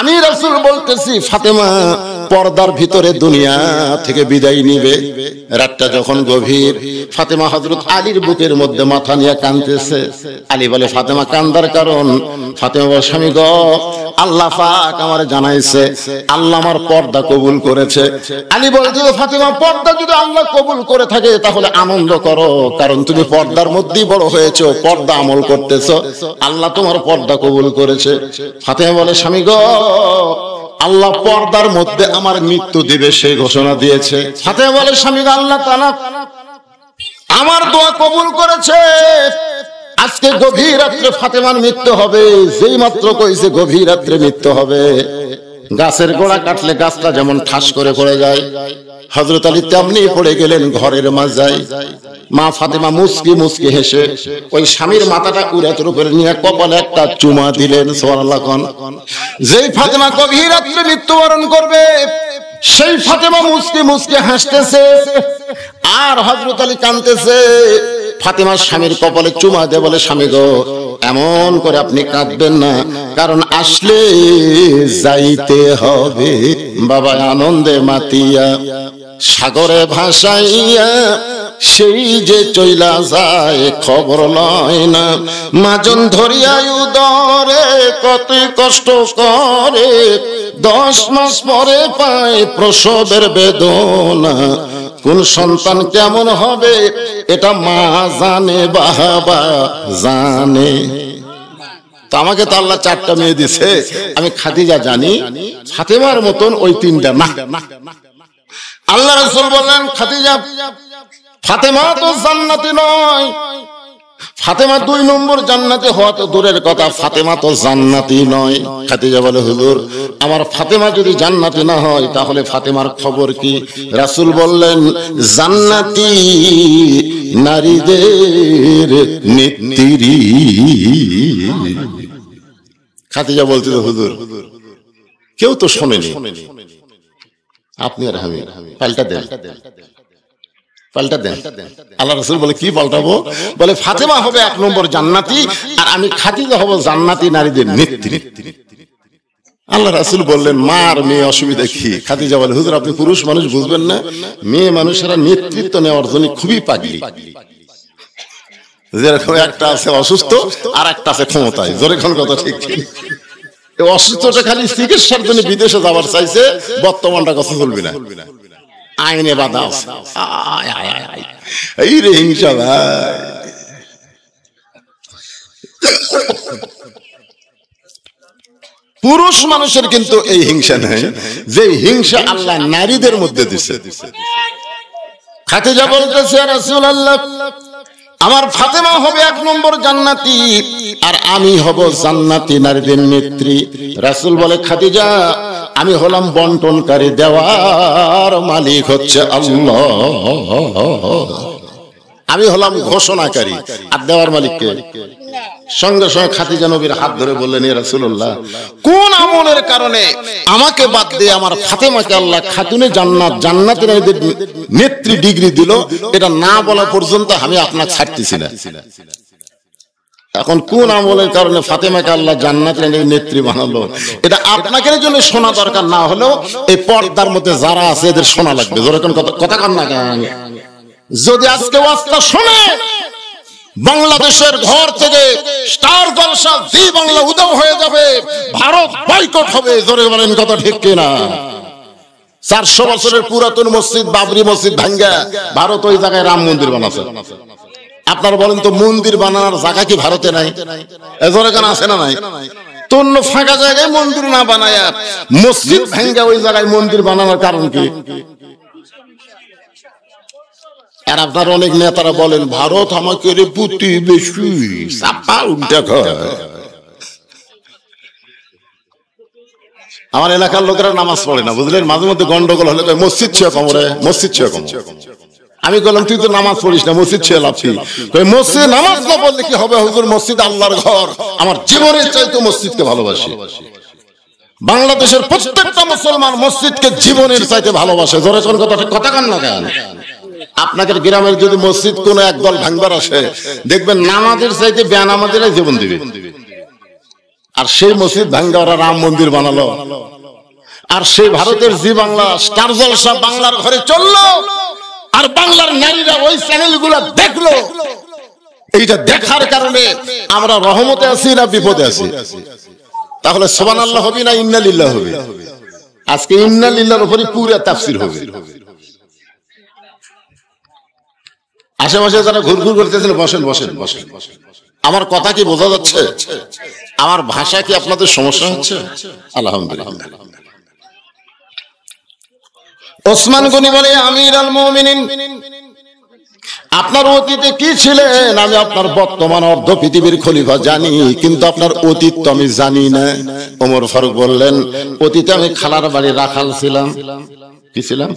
আমি রসুল বলতেছি ফাতেমা পর্দার ভিতরে দুনিয়া থেকে বিদায় নিবে রাতটা যখন গভীর ফাতেমা হজরত আলীর বুকের মধ্যে মাথা নিয়ে কানতেছে আলী বলে ফাতেমা কান্দার কারণ ফাতেমা বলে স্বামী গ আল্লাহ পাক আমার জানাইছে আল্লাহ আমার পর্দা কবুল করেছে আলী বলে যদি ফাতেমা পর্দা যদি আল্লাহ কবুল করে থাকে তাহলে আনন্দ করো কারণ তুমি পর্দার মধ্যেই বড় হয়েছো পর্দা আমল করতেছো আল্লাহ তোমার পর্দা কবুল করেছে ফাতেমা বলে স্বামী গ আল্লাহ পর্দার মধ্যে আমার মৃত্যু দিবে সে ঘোষণা দিয়েছে সাথে বলে স্বামী আল্লাহ আমার দোয়া কবুল করেছে আজকে গভীর রাত্রে ফাতেমার মৃত্যু হবে যেই মাত্র কইছে গভীর রাত্রে মৃত্যু হবে গাছের গোড়া কাটলে গাছটা যেমন ঠাস করে পড়ে যায় হজরত আলী তেমনি পড়ে গেলেন ঘরের মাঝায় মা ফাতেমা মুসকি মুসকি হেসে ওই স্বামীর মাথাটা উড়াতের উপরে নিয়ে কপালে একটা চুমা দিলেন সোয়াল্লা খান যেই ফাতেমা গভীর রাত্রে মৃত্যুবরণ করবে সেই ফাতেমা মুসকি মুসকি হাসতেছে আর হজরত আলী কানতেছে ফাতেমার স্বামীর কপালে চুমা দে বলে স্বামী গো এমন করে আপনি কাঁদবেন না কারণ আসলে যাইতে হবে বাবা আনন্দে মাতিয়া সাগরে ভাসাইয়া সেই যে চইলা যায় খবর লয় না মাজন ধরিয়া উদরে কত কষ্ট করে দশ মাস পরে পায় প্রসবের বেদনা কোন সন্তান কেমন হবে এটা মা জানে বাবা জানে আমাকে তো আল্লাহ চারটা মেয়ে দিছে আমি খাদিজা জানি ফাতেমার মতন ওই তিনটা না আল্লাহ রসুল বললেন খাদিজা ফাতেমা তো জান্নাতি নয় ফাতেমা দুই নম্বর জান্নাতে হওয়া তো দূরের কথা ফাতেমা তো জান্নাতি নয় খাতিজা বলে হুজুর আমার ফাতেমা যদি জান্নাতি না হয় তাহলে ফাতেমার খবর কি রাসুল বললেন জান্নাতি নারীদের নেত্রী খাতিজা বলতে হুজুর কেউ তো শোনেনি আপনি আর আমি পাল্টা দেন পাল্টা দেন আল্লাহ রসুল বলে কি পাল্টাবো বলে ফাতেমা হবে এক নম্বর জান্নাতি আর আমি খাদিজা হব জান্নাতি নারীদের নেত্রী আল্লাহ রাসুল বললেন মার মেয়ে অসুবিধা কি খাদিজা বলে হুজুর আপনি পুরুষ মানুষ বুঝবেন না মেয়ে মানুষেরা নেতৃত্ব নেওয়ার জন্য খুবই পাগলি যেরকম একটা আছে অসুস্থ আর একটা আছে ক্ষমতায় জোরে কোন কথা ঠিক অসুস্থটা খালি চিকিৎসার জন্য বিদেশে যাওয়ার চাইছে বর্তমানটা কথা চলবি না আইনে বাধা আছে এই রে হিংসা ভাই পুরুষ মানুষের কিন্তু এই হিংসা নেই যে হিংসা আল্লাহ নারীদের মধ্যে দিছে খাতে যা বলতেছে রাসুল আল্লাহ আমার ফাতেমা হবে এক নম্বর জান্নাতি আর আমি হব জান্নাতি নারীদের নেত্রী রাসুল বলে খাদিজা আমি হলাম বন্টনকারী দেওয়ার মালিক হচ্ছে আল্লাহ আমি হলাম ঘোষণাকারী আর দেওয়ার মালিককে সঙ্গে সঙ্গে খাতিজা নবীর হাত ধরে বললেন রাসুল্লাহ কোন আমলের কারণে আমাকে বাদ দিয়ে আমার ফাতেমাকে আল্লাহ খাতুনে জান্নাত জান্নাতে নেত্রী ডিগ্রি দিল এটা না বলা পর্যন্ত আমি আপনাকে ছাড়তেছি না এখন কোন আমলের কারণে ফাতেমাকে আল্লাহ জান্নাত নেত্রী বানালো এটা আপনাকে জন্য শোনা দরকার না হলেও এই পর্দার মধ্যে যারা আছে এদের শোনা লাগবে যেরকম কথা কথা কান্না যদি আজকে শোনে বাংলাদেশের ঘর থেকে স্টার জলসা জি বাংলা উদম হয়ে যাবে ভারত বাইকট হবে জোরে বলেন কথা ঠিক কিনা চারশো বছরের পুরাতন মসজিদ বাবরি মসজিদ ভাঙ্গা ভারত ওই জায়গায় রাম মন্দির বানাচ্ছে আপনারা বলেন তো মন্দির বানানোর জায়গা কি ভারতে নাই এজোরে কেন আছে না নাই তন্য ফাঁকা জায়গায় মন্দির না বানায় মসজিদ ভাঙ্গা ওই জায়গায় মন্দির বানানোর কারণ কি আর আপনার অনেক নেতারা বলেন ভারত আমাকে উল্টা আমার এলাকার লোকেরা নামাজ পড়ে না বুঝলেন মাঝে মধ্যে গন্ডগোল হলে মসজিদ ছিল কমরে মসজিদ ছিল আমি বললাম তুই তো নামাজ পড়িস না মসজিদ ছিল লাভছি মসজিদ নামাজ না পড়লে কি হবে হুজুর মসজিদ আল্লাহর ঘর আমার জীবনের চাইতে মসজিদকে ভালোবাসি বাংলাদেশের প্রত্যেকটা মুসলমান মসজিদকে জীবনের চাইতে ভালোবাসে জোরে কথা কথা কান না কেন আপনাদের গ্রামের যদি মসজিদ কোন একদল ভাঙবার আসে দেখবেন নামাজের চাইতে ব্যান আমাদের জীবন দিবে আর সেই মসজিদ ভাঙবে ওরা রাম মন্দির বানালো আর সেই ভারতের জি বাংলা স্টার জলসা বাংলার ঘরে চললো আর বাংলার নারীরা ওই চ্যানেল গুলা দেখলো এইটা দেখার কারণে আমরা রহমতে আছি না বিপদে আছি তাহলে সোবান আল্লাহ হবি না ইন্নালিল্লাহ হবে আজকে ইন্নালিল্লার উপরে পুরা তাফসির হবে আশেপাশে যারা ঘুরঘুর করতেছেন বসেন বসেন বসেন আমার কথা কি বোঝা যাচ্ছে আমার ভাষা কি আপনাদের সমস্যা হচ্ছে আলহামদুলিল্লাহ ওসমান গনি বলে আমির আল মুমিনিন আপনার অতীতে কি ছিলেন আমি আপনার বর্তমান অর্ধ পৃথিবীর খলিফা জানি কিন্তু আপনার অতীত তো আমি জানি না ওমর ফারুক বললেন অতীতে আমি খালার বাড়ি রাখাল ছিলাম কি ছিলাম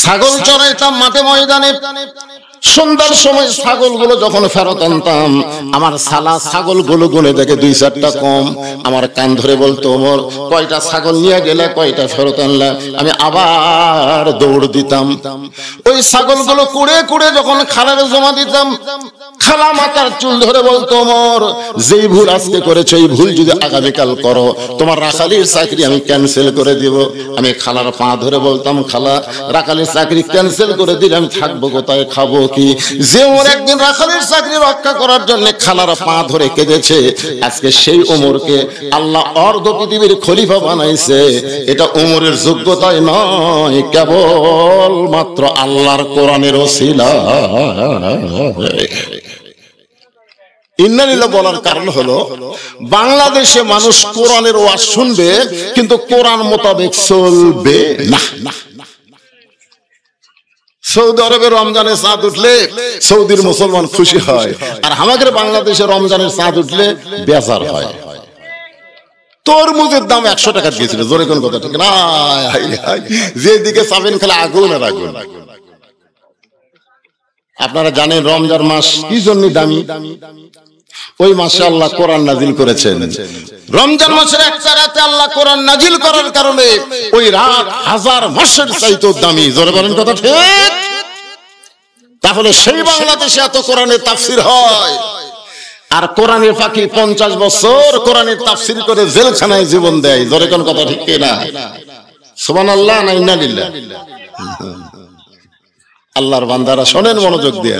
ছাগল চড়াইতাম মাঠে ময়দানে সন্ধ্যার সময় ছাগলগুলো যখন ফেরত আনতাম আমার সালা ছাগলগুলো গুনে দেখে দুই চারটা কম আমার কান ধরে বলতো ওমর কয়টা ছাগল নিয়ে গেলে কয়টা ফেরত আনলে আমি আবার দৌড় দিতাম ওই ছাগলগুলো কুড়ে কুড়ে যখন খালারে জমা দিতাম খালা মাতার চুল ধরে বলতো ওমর যেই ভুল আজকে করেছো এই ভুল যদি আগামীকাল করো তোমার রাখালির চাকরি আমি ক্যান্সেল করে দিব আমি খালার পা ধরে বলতাম খালা রাখালির চাকরি ক্যান্সেল করে দিলে আমি থাকবো কোথায় খাবো বলে কি যে ওমর একদিন রাখালের চাকরি রক্ষা করার জন্য খালার পা ধরে কেঁদেছে আজকে সেই ওমরকে আল্লাহ অর্ধ পৃথিবীর খলিফা বানাইছে এটা ওমরের নয় কেবল মাত্র আল্লাহর কোরআনের ওসিলা বলার কারণ হলো বাংলাদেশে মানুষ কোরআনের ওয়াজ শুনবে কিন্তু কোরআন মোতাবেক চলবে না না সৌদি আরবে রমজানের চাঁদ উঠলে সৌদির মুসলমান খুশি হয় আর আমাদের বাংলাদেশে রমজানের চাঁদ উঠলে বেজার হয় তরমুজের দাম একশো টাকা দিয়েছিল জোরে কোন কথা ঠিক না যেদিকে চাবেন খেলে আগুন আর আগুন আপনারা জানেন রমজান মাস কি জন্য দামি ওই মাসে আল্লাহ কোরআন নাজিল করেছেন রমজান মাসের একটা রাতে আল্লাহ কোরআন নাজিল করার কারণে ওই রাত হাজার মাসের চাইতে দামি জোরে বলেন কথা ঠিক তাহলে সেই বাংলাদেশে এত কোরআনের তাফসির হয় আর কোরআনের ফাঁকি পঞ্চাশ বছর কোরআনের তাফসির করে জেলখানায় জীবন দেয় জোরে কোন কথা ঠিক না সোমান আল্লাহ না ইন্না আল্লাহর বান্দারা শোনেন মনোযোগ দিয়ে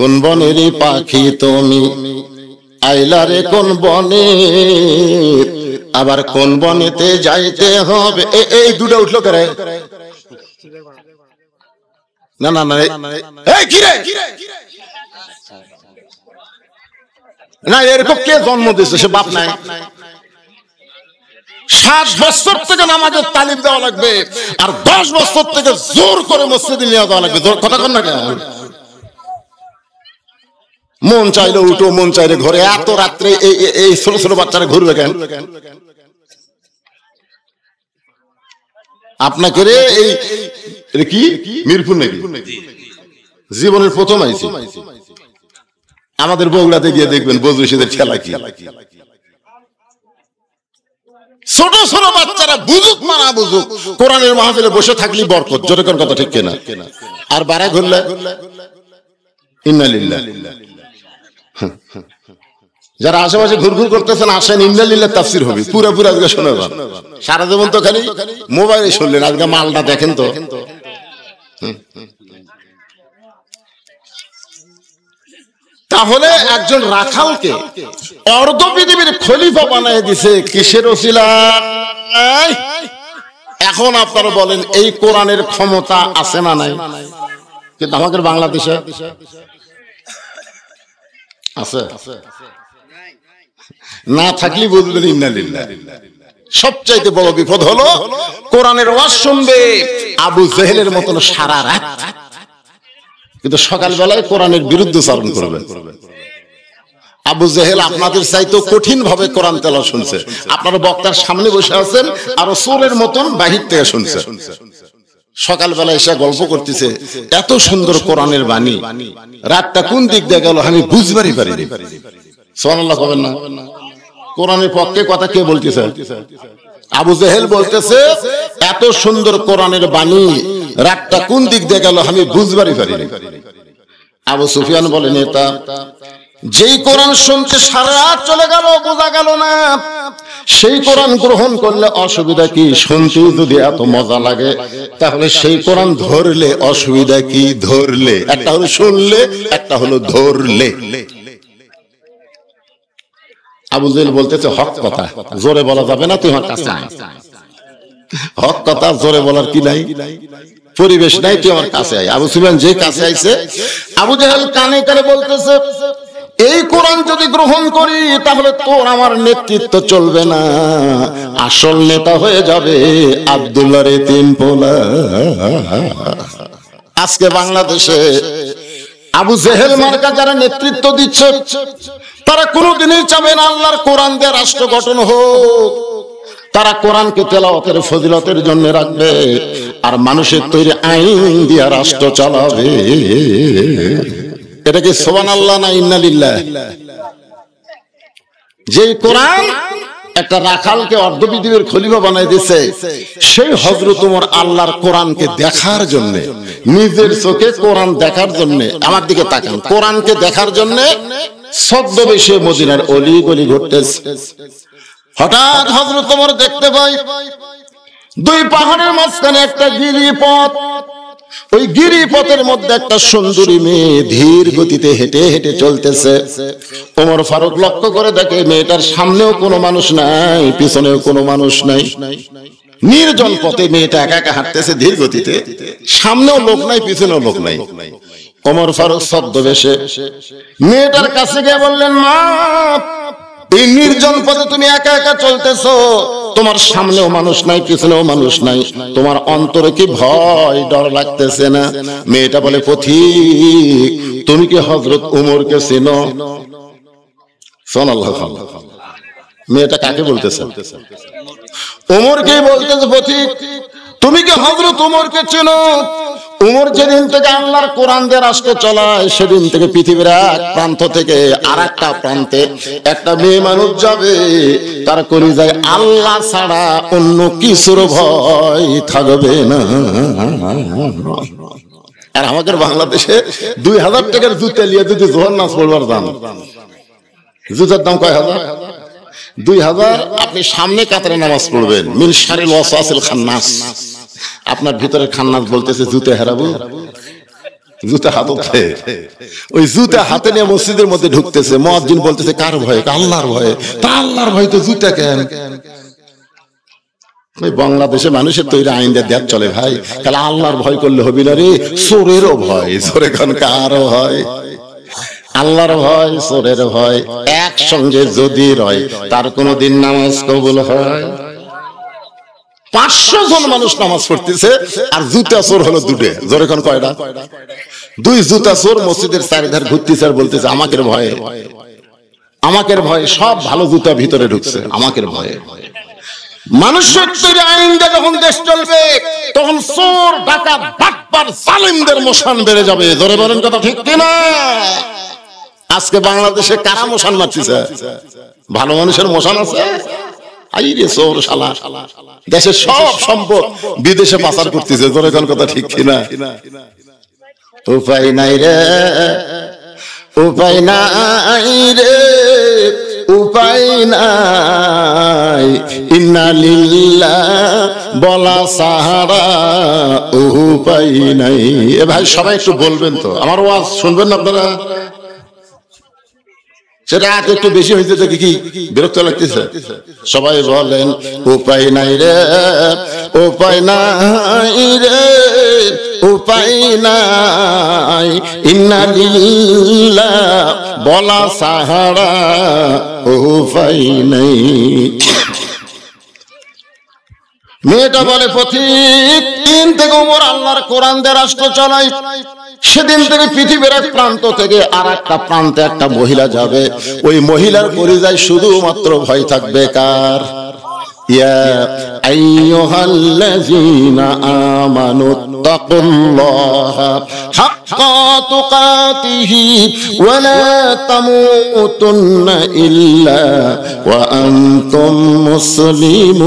কোন বনের পাখি তুমি রে কোন বনে আবার কোন বনেতে যাইতে হবে এই দুটো উঠলো করে না না না এরকম কে জন্ম দিয়েছে সে বাপ নাই সাত বছর থেকে নামাজের তালিম দেওয়া লাগবে আর দশ বছর থেকে জোর করে মসজিদ নিয়ে যাওয়া লাগবে কথা কন না কেন মন চাইলে উঠো মন চাইলে ঘরে এত রাত্রে এই ছোট ছোট বাচ্চারা ঘুরবে কেন আপনাকে রে এই কি মিরপুর নাকি জীবনের প্রথম আইসি আমাদের বগুড়াতে গিয়ে দেখবেন বজরসিদের খেলা কি ছোট ছোট বাচ্চারা বুঝুক মানা বুঝুক কোরআনের মাহফিলে বসে থাকলি বরকত জোরে কথা ঠিক কেনা আর বাড়া ঘুরলে ইন্নালিল্লাহ যারা আশেপাশে ঘুরঘুর করতেছেন আসেন ইমদালিল্লা তাফসির হবে পুরা পুরা আজকে শোনা যান সারা জীবন তো খালি মোবাইলে শুনলেন আজকে মালটা দেখেন তো তাহলে একজন রাখালকে অর্ধ পৃথিবীর খলিফা বানায় দিছে কিসের ওসিলা এখন আপনারা বলেন এই কোরআনের ক্ষমতা আছে না নাই কিন্তু আমাদের বাংলাদেশে আছে না থাকলে বলবেন ইন্নালিল্লাহ সবচাইতে বড় বিপদ হলো কোরআনের ওয়াজ শুনবে আবু জেহেলের মতন সারা রাত কিন্তু সকালবেলায় কোরআনের বিরুদ্ধে চারণ করবে আবু জেহেল আপনাদের চাইতে কঠিন ভাবে কোরআন তেলা শুনছে আপনারা বক্তার সামনে বসে আছেন আর সোরের মতন বাহির থেকে শুনছে সকালবেলা এসে গল্প করতেছে এত সুন্দর কোরআনের বাণী রাতটা কোন দিক দিয়ে গেল আমি বুঝবারই পারি সোনাল্লাহ না কোরআনের পক্ষে কথা কে বলতেছে আবু জেহেল বলতেছে এত সুন্দর কোরআনের বাণী রাতটা কোন দিক দিয়ে গেল আমি বুঝবারই পারি আবু সুফিয়ান বলেন এটা যেই কোরআন শুনতে সারা চলে গেল বোঝা গেল না সেই কোরআন গ্রহণ করলে অসুবিধা কি শুনতে যদি এত মজা লাগে তাহলে সেই কোরআন ধরলে অসুবিধা কি ধরলে একটা হলো শুনলে একটা হলো ধরলে বলতেছে হক কথা জোরে বলা যাবে না তুই কাছে হক কথা জোরে বলার কি নাই পরিবেশ নাই তুই আমার কাছে আয় আবু সুলান যে কাছে আইছে আবু জাহাল কানে কানে বলতেছে এই কোরআন যদি গ্রহণ করি তাহলে তোর আমার নেতৃত্ব চলবে না আসল নেতা হয়ে যাবে আবদুল্লার তিন পোলা আজকে বাংলাদেশে আবু জেহেল মার্কা যারা নেতৃত্ব দিচ্ছে তারা কোনোদিনই চাবে না আল্লাহর কোরআন দিয়ে রাষ্ট্র গঠন হোক তারা কোরআনকে তেলাওয়াতের ফজিলতের জন্য রাখবে আর মানুষের তৈরি আইন দিয়া রাষ্ট্র চালাবে এটা কি সোবান আল্লাহ না ইন্নালিল্লাহ যে কোরআন একটা রাখালকে অর্ধ পৃথিবীর খলিফা বানাই দিছে সেই হজরত উমর আল্লাহর কোরআনকে দেখার জন্য নিজের চোখে কোরআন দেখার জন্য আমার দিকে তাকান কোরআনকে দেখার জন্য ছদ্মবেশে মদিনার অলি গলি ঘুরতেছে হঠাৎ হজরত উমর দেখতে পাই দুই পাহাড়ের মাঝখানে একটা গিরি পথ ওই গিরিপথের মধ্যে একটা সুন্দরী মেয়ে ধীর গতিতে হেঁটে হেঁটে চলতেছে ওমর ফারুক লক্ষ্য করে দেখে মেয়েটার সামনেও কোনো মানুষ নাই পিছনেও কোনো মানুষ নাই নির্জন পথে মেয়েটা একা একা হাঁটতেছে ধীর গতিতে সামনেও লোক নাই পিছনেও লোক নাই ওমর ফারুক শব্দ বেশে মেয়েটার কাছে গিয়ে বললেন মা এই নির্জন পথে তুমি একা একা চলতেছো তোমার সামনেও মানুষ নাই পিছনেও মানুষ নাই তোমার অন্তরে কি ভয় ডর লাগতেছে না মেয়েটা বলে পথি তুমি কি হজরত উমর কে চেন মেয়েটা কাকে বলতেছে ওমরকে বলতেছে পথিক তুমি কি হজরত উমর কে চেন উমর যেদিন থেকে আল্লাহর কোরআন দিয়ে রাষ্ট্র চলায় সেদিন থেকে পৃথিবীর এক প্রান্ত থেকে আর একটা প্রান্তে একটা মেয়ে মানুষ যাবে তার করি যায় আল্লাহ ছাড়া অন্য কিছুর ভয় থাকবে না আর আমাদের বাংলাদেশে দুই হাজার টাকার জুতে লিয়ে যদি জোহর নাচ বলবার দাম জুতার দাম কয় হাজার দুই হাজার আপনি সামনে কাতারে নামাজ পড়বেন মিল সারিল ওয়াসাসিল খান্নাস নাস আপনার ভিতরে খান্নাস বলতেছে জুতে হারাবো ওই হাতে নিয়ে মসজিদের মধ্যে ঢুকতেছে বলতেছে কার আল্লাহর ভয়ে তা আল্লাহর তো কেন বাংলাদেশে মানুষের তৈরি আইন দেয়ার চলে ভাই তাহলে আল্লাহর ভয় করলে হবি না রে সোরেরও ভয় সোরে খান কারও হয় আল্লাহর ভয় সোরের ভয় একসঙ্গে যদি রয় তার দিন নামাজ কবুল হয় পাঁচশো জন মানুষ নামাজ পড়তেছে আর জুতা চোর হলো দুটে জোরে কোন কয়টা দুই জুতা চোর মসজিদের চারিধার ঘুরতেছে আর বলতেছে আমাকে ভয়ে আমাকে ভয়ে সব ভালো জুতা ভিতরে ঢুকছে আমাকে ভয়ে মানুষের তৈরি আইনটা যখন দেশ চলবে তখন চোর ডাকা বাটপার মোশান বেড়ে যাবে জোরে বলেন কথা ঠিক কিনা আজকে বাংলাদেশে কারা মোশান মারতেছে ভালো মানুষের মোশান আছে দেশের সব সম্পদ বিদেশে পাচার করতেছে কোন কথা ঠিক কিনা উপায় নাই রে উপায় নাই রে উপায় নাই বলা সাহারা উপায় নাই এ ভাই সবাই একটু বলবেন তো আমার ওয়াজ শুনবেন না আপনারা সেটা আর একটু বেশি হয়েছে দেখি কি বিরক্ত লাগতেছে সবাই বলেন উপায় নাই রে উপায় নাই রে উপায় নাই ইন্নালিল্লা বলা সাহারা উপায় নাই মেয়েটা বলে পথিক তিন থেকে উমর আল্লাহর কোরআন দিয়ে রাষ্ট্র চলাই সেদিন থেকে পৃথিবীর এক প্রান্ত থেকে আর একটা প্রান্তে একটা মহিলা যাবে ওই মহিলার পরিচয় শুধুমাত্র ভয় থাকবে কার মুসলিম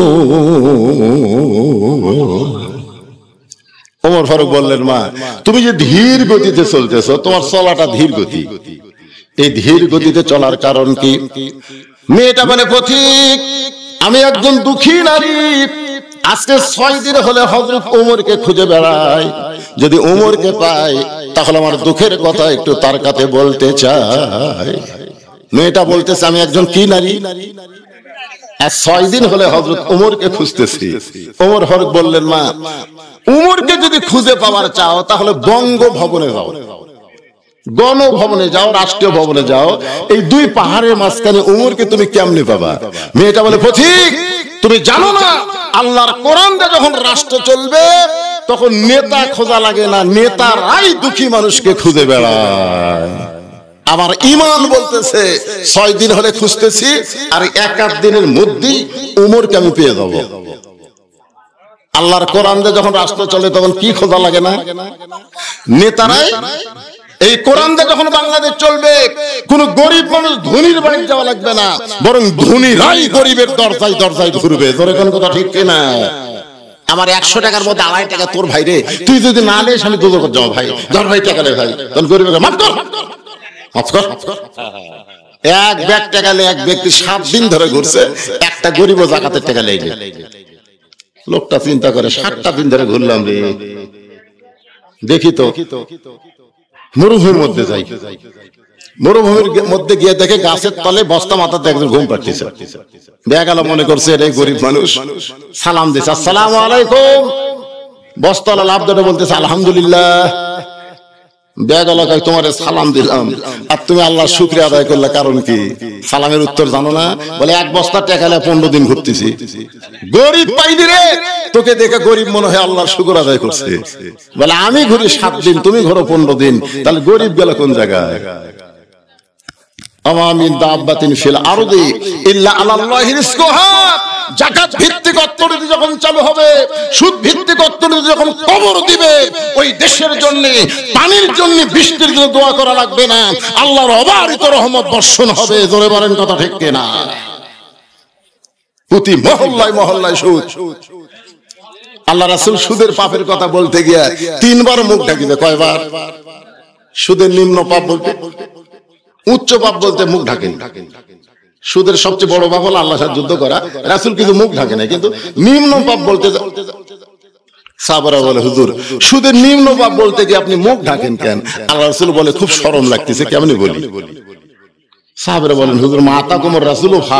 ওমর ফারুক বললেন মা তুমি যে ধীর গতিতে চলতেছ তোমার চলাটা ধীর গতি এই ধীর গতিতে চলার কারণ কি মেয়েটা মানে পথিক আমি একজন দুঃখী নারী আজকে ছয় দিন হলে হজরত ওমরকে খুঁজে বেড়াই যদি ওমরকে পাই তাহলে আমার দুঃখের কথা একটু তার কাছে বলতে চাই মেয়েটা বলতেছে আমি একজন কি নারী ছয় দিন হলে হজরত ওমরকে খুঁজতেছি উমর হরক বললেন মা উমরকে যদি খুঁজে পাওয়ার চাও তাহলে বঙ্গ ভবনে যাও গণভবনে যাও রাষ্ট্রীয় ভবনে যাও এই দুই পাহাড়ের মাঝখানে উমরকে তুমি কেমনে পাবা মেয়েটা বলে পথিক তুমি জানো না আল্লাহর কোরআন যখন রাষ্ট্র চলবে তখন নেতা খোঁজা লাগে না নেতারাই দুঃখী মানুষকে খুঁজে বেড়ায় আমার ইমান বলতেছে ছয় দিন হলে খুঁজতেছি আর এক আট দিনের মধ্যেই উমরকে আমি পেয়ে যাবো আল্লাহর কোরআন যখন রাষ্ট্র চলে তখন কি খোঁজা লাগে না নেতারাই এই কোরআন যখন বাংলাদেশ চলবে কোন গরিব মানুষ ধনির বাড়ি যাওয়া লাগবে না বরং ধনিরাই গরিবের দরজায় দরজায় ঘুরবে তোর এখন কথা ঠিক কিনা আমার একশো টাকার মধ্যে আড়াই টাকা তোর ভাই রে তুই যদি না নেস আমি দুদক যাও ভাই ধর ভাই টাকা রে ভাই তখন গরিবের মাত্র এক ব্যাগ টাকা এক ব্যক্তি সাত দিন ধরে ঘুরছে একটা গরিব জাকাতের টাকা লেগে লোকটা চিন্তা করে সাতটা দিন ধরে ঘুরলাম রে দেখি তো মরুভূমির মধ্যে যাই মরুভূমির মধ্যে গিয়ে দেখে গাছের তলে বস্তা মাথাতে একজন ঘুম পাচ্ছে দেখা গেল মনে করছে এটাই গরিব মানুষ সালাম দিছে আসসালাম আলাইকুম বস্তালা লাভ বলতেছে আলহামদুলিল্লাহ ব্যাগ এলাকায় তোমার সালাম দিলাম আর তুমি আল্লাহ শুক্রিয়া আদায় করলে কারণ কি সালামের উত্তর জানো না বলে এক বস্তা টেকালে পনেরো দিন ঘুরতেছি গরিব পাইনি রে তোকে দেখে গরিব মনে হয় আল্লাহর শুক্র আদায় করছে বলে আমি ঘুরি সাত দিন তুমি ঘুরো পনেরো দিন তাহলে গরিব গেল কোন জায়গায় আমি দাব্বাতিন ফিল আরদি ইল্লা আল্লাহ জাকাত ভিত্তিক অর্থনীতি যখন চালু হবে সুদ ভিত্তিক অর্থনীতি যখন কবর দিবে ওই দেশের জন্য পানির জন্য বৃষ্টির জন্য দোয়া করা লাগবে না আল্লাহর অবারিত রহমত বর্ষণ হবে জোরে বলেন কথা ঠিক না প্রতি মহল্লায় মহল্লায় সুদ আল্লাহ রাসুল সুদের পাপের কথা বলতে গিয়ে তিনবার মুখ ঢাকিবে কয়বার সুদের নিম্ন পাপ বলতে উচ্চ পাপ বলতে মুখ ঢাকেন ঢাকেন ঢাকেন সুদের সবচেয়ে বড় পাপ হলো আল্লাহ সাথে যুদ্ধ করা রাসুল কিন্তু মুখ ঢাকে না কিন্তু নিম্ন পাপ বলতে বলে হুজুর সুদের নিম্ন পাপ বলতে আপনি মুখ ঢাকেন কেন আল্লাহ রাসুল বলে খুব সরম লাগতেছে কেমনি বলি বলেন হুজুর মাতা রাসুল হা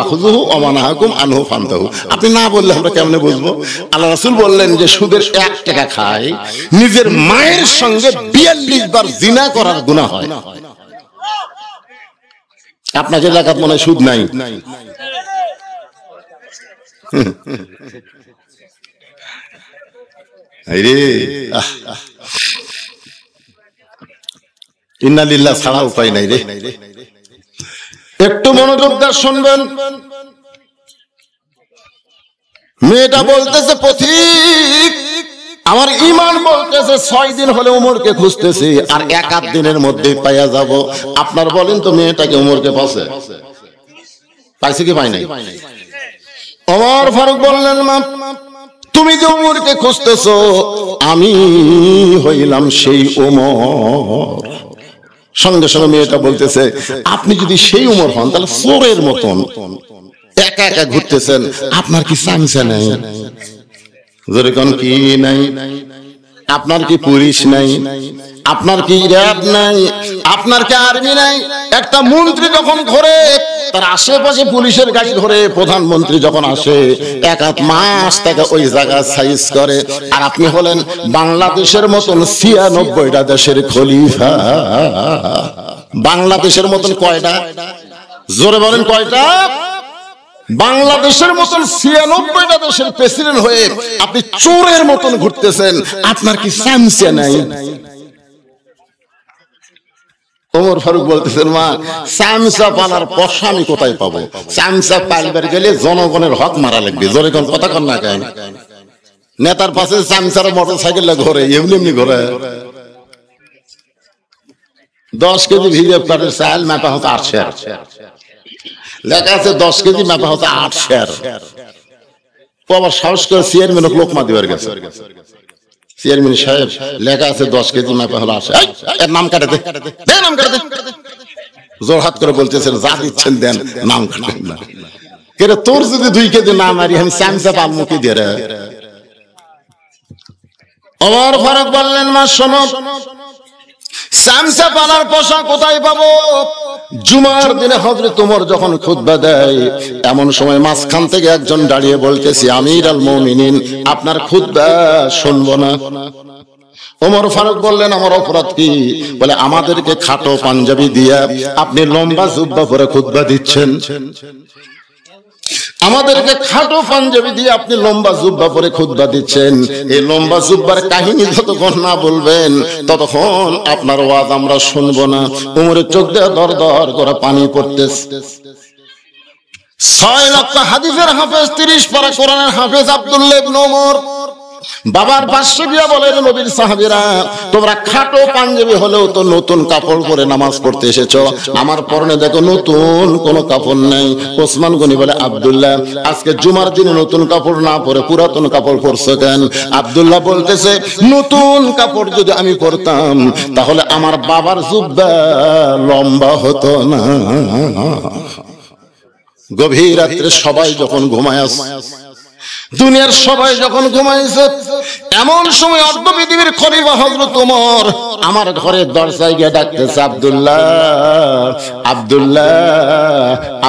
হাকুম আনহু আপনি না বললে আমরা কেমনে বুঝবো আল্লাহ রাসুল বললেন যে সুদের এক টাকা খায় নিজের মায়ের সঙ্গে বিয়াল্লিশ বার জিনা করার গুণা হয় আপনাকে ডাকাত মনে সুদ নাই ইন্নালিল্লা ছাড়া উপায় নাই রে একটু মনোযোগ দা শুনবেন মেয়েটা বলতেছে পথিক আমার ইমান বলতেছে ছয় দিন হলে উমরকে খুঁজতেছি আর এক আধ দিনের মধ্যে পাইয়া যাব আপনার বলেন তো মেয়েটাকে উমরকে পাশে পাইছে কি পাই নাই অমর ফারুক বললেন মা তুমি যে উমরকে খুঁজতেছ আমি হইলাম সেই উমর সঙ্গে সঙ্গে মেয়েটা বলতেছে আপনি যদি সেই উমর হন তাহলে চোরের মতন একা একা ঘুরতেছেন আপনার কি চাংসা নেই যেরকম কি নাই আপনার কি পুলিশ নাই আপনার কি র্যাব নাই আপনার কি আর্মি নাই একটা মন্ত্রী যখন ঘরে তার আশেপাশে পুলিশের গাড়ি ধরে প্রধানমন্ত্রী যখন আসে এক এক মাস তাকে ওই জায়গা সাইজ করে আর আপনি হলেন বাংলাদেশের মতন ছিয়ানব্বইটা দেশের খলিফা বাংলাদেশের মতন কয়টা জোরে বলেন কয়টা বাংলাদেশের মতন ছিয়ানব্বইটা দেশের প্রেসিডেন্ট হয়ে আপনি চোরের মতন ঘুরতেছেন আপনার কি নাই ওমর ফারুক বলতেছেন মা চামচা পালার পশা আমি কোথায় পাবো চামচা পালবার গেলে জনগণের হক মারা লাগবে জোরে কোন কথা কন না কেন নেতার পাশে চামচার মোটর সাইকেল ঘরে এমনি এমনি ঘরে দশ কেজি ভিজে প্লাটের চাল হতো আটশো লেখা আছে দশ কেজি মাপা হতো আট শেয়ার ও আবার সাহস করে চেয়ারম্যান লোক মা দেওয়ার গেছে চেয়ারম্যান সাহেব লেখা আছে দশ কেজি মাপা হলো আট এর নাম কাটাতে নাম কাটাতে জোরহাত করে বলতেছেন যা দিচ্ছেন দেন নাম কাটান না কেরে তোর যদি দুই কেজি না মারি আমি চামচা পাল মুখে দিয়ে রে অমর ফারুক বললেন মা শোনো চামচা পালার পোশাক কোথায় পাবো জুমার দিনে হজরে তোমার যখন খুদ্া দেয় এমন সময় মাঝখান থেকে একজন দাঁড়িয়ে বলতেছি আমির আল মমিনিন আপনার খুদ্া শুনব না ওমর ফারুক বললেন আমার অপরাধ কি বলে আমাদেরকে খাটো পাঞ্জাবি দিয়ে আপনি লম্বা জুব্বা পরে খুদ্া দিচ্ছেন আমাদেরকে খাটো পাঞ্জাবি দিয়ে আপনি লম্বা জুব্বা পরে খুদ্া দিচ্ছেন এই লম্বা জুব্বার কাহিনী যতক্ষণ না বলবেন ততক্ষণ আপনার ওয়াজ আমরা শুনবো না কোমরের চোখ দিয়ে দর দর করে পানি পড়তে ছয় লক্ষ হাদিফের হাফেজ তিরিশ পারা কোরআনের হাফেজ আব্দুল্লেব নোমর বাবার পাশে দিয়া বলে নবীর সাহাবিরা তোমরা খাটো পাঞ্জাবি হলেও তো নতুন কাপড় পরে নামাজ পড়তে এসেছো আমার পরনে দেখো নতুন কোনো কাপড় নাই ওসমান গনি বলে আবদুল্লাহ আজকে জুমার দিনে নতুন কাপড় না পরে পুরাতন কাপড় পরছো কেন আবদুল্লাহ বলতেছে নতুন কাপড় যদি আমি পরতাম তাহলে আমার বাবার জুব্বা লম্বা হতো না গভীর রাত্রে সবাই যখন ঘুমায় দুনিয়ার সবাই যখন ঘুমাইছে এমন সময় অর্ধ পৃথিবীর খলিফা হজরত ওমর আমার ঘরে দরজায় গিয়ে ডাকতেছে আব্দুল্লাহ আব্দুল্লাহ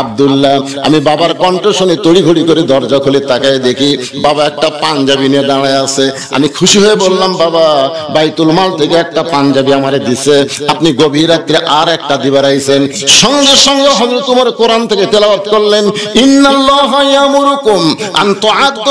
আব্দুল্লাহ আমি বাবার কণ্ঠ শুনে তড়িঘড়ি করে দরজা খুলে তাকায় দেখি বাবা একটা পাঞ্জাবি নিয়ে দাঁড়ায় আছে আমি খুশি হয়ে বললাম বাবা বাইতুল মাল থেকে একটা পাঞ্জাবি আমারে দিছে আপনি গভীর রাত্রে আর একটা দিবার আইছেন সঙ্গে সঙ্গে হজরত ওমর কোরআন থেকে তেলাওয়াত করলেন ইন্নাল্লাহ ইয়ামুরুকুম আন তুআতু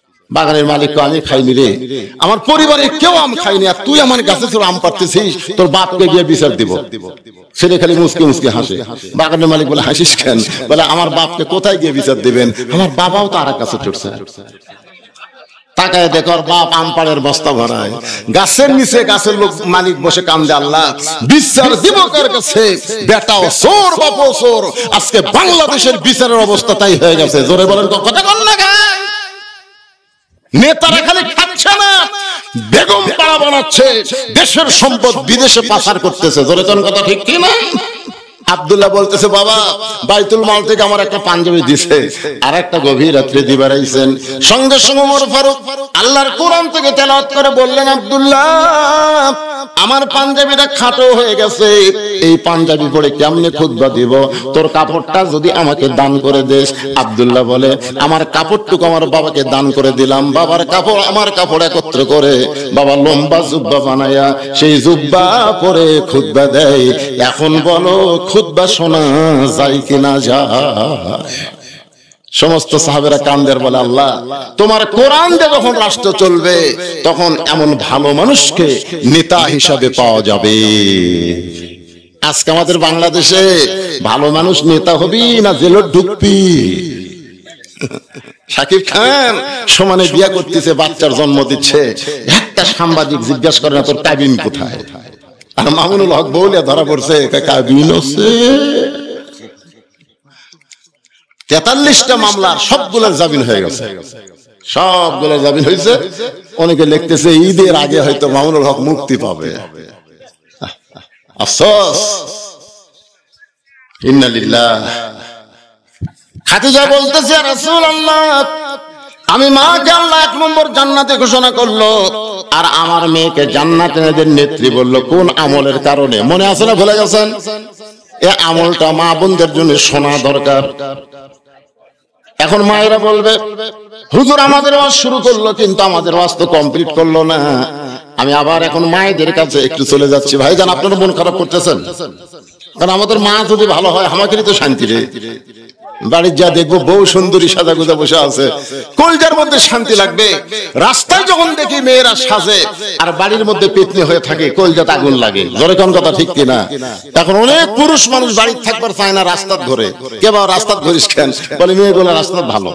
বাগানের মালিক আমি খাইনি রে আমার পরিবারে কেউ আম খাইনি আর তুই আমার গাছে ছিল আম পারতেছিস তোর বাপকে গিয়ে বিচার দিব ছেলে খালি মুসকে মুসকে হাসে বাগানের মালিক বলে হাসিস কেন বলে আমার বাপকে কোথায় গিয়ে বিচার দিবেন আমার বাবাও তো আর কাছে চড়ছে তাকায় দেখো বাপ আমপাড়ের বস্তা ভরায় গাছের নিচে গাছের লোক মালিক বসে কান্দে আল্লাহ বিচার দিব কার কাছে বেটাও সোর বাপও সোর আজকে বাংলাদেশের বিচারের অবস্থা তাই হয়ে গেছে জোরে বলেন কথা কন না গায় নেতারা খালি খাচ্ছে না বেগম পাড়া বানাচ্ছে দেশের সম্পদ বিদেশে পাচার করতেছে জোরে কথা ঠিক কি না আবদুল্লাহ বলতেছে বাবা বাইতুল মাল থেকে আমার একটা পাঞ্জাবি দিছে আর একটা গভীর রাত্রে দিবার আইছেন সঙ্গে সঙ্গে ওমর ফারুক আল্লাহর কোরআন থেকে তেলাওয়াত করে বললেন আবদুল্লাহ আমার পাঞ্জাবিটা খাটো হয়ে গেছে এই পাঞ্জাবি পরে কেমনে খুদবা দিব তোর কাপড়টা যদি আমাকে দান করে দেশ আবদুল্লাহ বলে আমার কাপড়টুকু আমার বাবাকে দান করে দিলাম বাবার কাপড় আমার কাপড় একত্র করে বাবা লম্বা জুব্বা বানাইয়া সেই জুব্বা পরে খুদবা দেয় এখন বলো খুদ খুদ্া শোনা যায় কিনা যায় সমস্ত সাহাবেরা কান্দের বলে আল্লাহ তোমার কোরআন দিয়ে যখন রাষ্ট্র চলবে তখন এমন ভালো মানুষকে নেতা হিসাবে পাওয়া যাবে আজকে আমাদের বাংলাদেশে ভালো মানুষ নেতা হবি না জেল ঢুকবি সাকিব খান সমানে বিয়া করতেছে বাচ্চার জন্ম দিচ্ছে একটা সাংবাদিক জিজ্ঞাসা করে না তোর কাবিন কোথায় আর মামুনুল হক বৌলিয়া ধরা পড়ছে তেতাল্লিশটা মামলার সবগুলার জামিন হয়ে গেছে সবগুলার জামিন হয়েছে অনেকে লিখতেছে ঈদের আগে হয়তো মামুনুল হক মুক্তি পাবে আফসোস ইন্নালিল্লাহ খাদিজা বলতেছে রাসূল আল্লাহ আমি মাকে আল্লাহ এক নম্বর জান্নাতে ঘোষণা করলো আর আমার মেয়েকে জান্নাত নেত্রী বলল কোন আমলের কারণে মনে আছে না ভুলে গেছেন এ আমলটা মা বোনদের জন্য শোনা দরকার এখন মায়েরা বলবে হুজুর আমাদের ওয়াজ শুরু করলো কিন্তু আমাদের ওয়াজ তো কমপ্লিট করলো না আমি আবার এখন মায়েদের কাছে একটু চলে যাচ্ছি ভাই যান আপনারা মন খারাপ করতেছেন কারণ আমাদের মা যদি ভালো হয় আমাদেরই তো শান্তি রে বাড়ির যা দেখবো বউ সুন্দরী সাজা গোজা বসে আছে কলজার মধ্যে শান্তি লাগবে রাস্তায় যখন দেখি মেয়েরা সাজে আর বাড়ির মধ্যে পেতনি হয়ে থাকে কলজাতে আগুন লাগে ধরে কোন কথা ঠিক কিনা এখন অনেক পুরুষ মানুষ বাড়ির থাকবার চায় না রাস্তার ধরে কে বা রাস্তার ধরিস কেন বলে মেয়েগুলো রাস্তা ভালো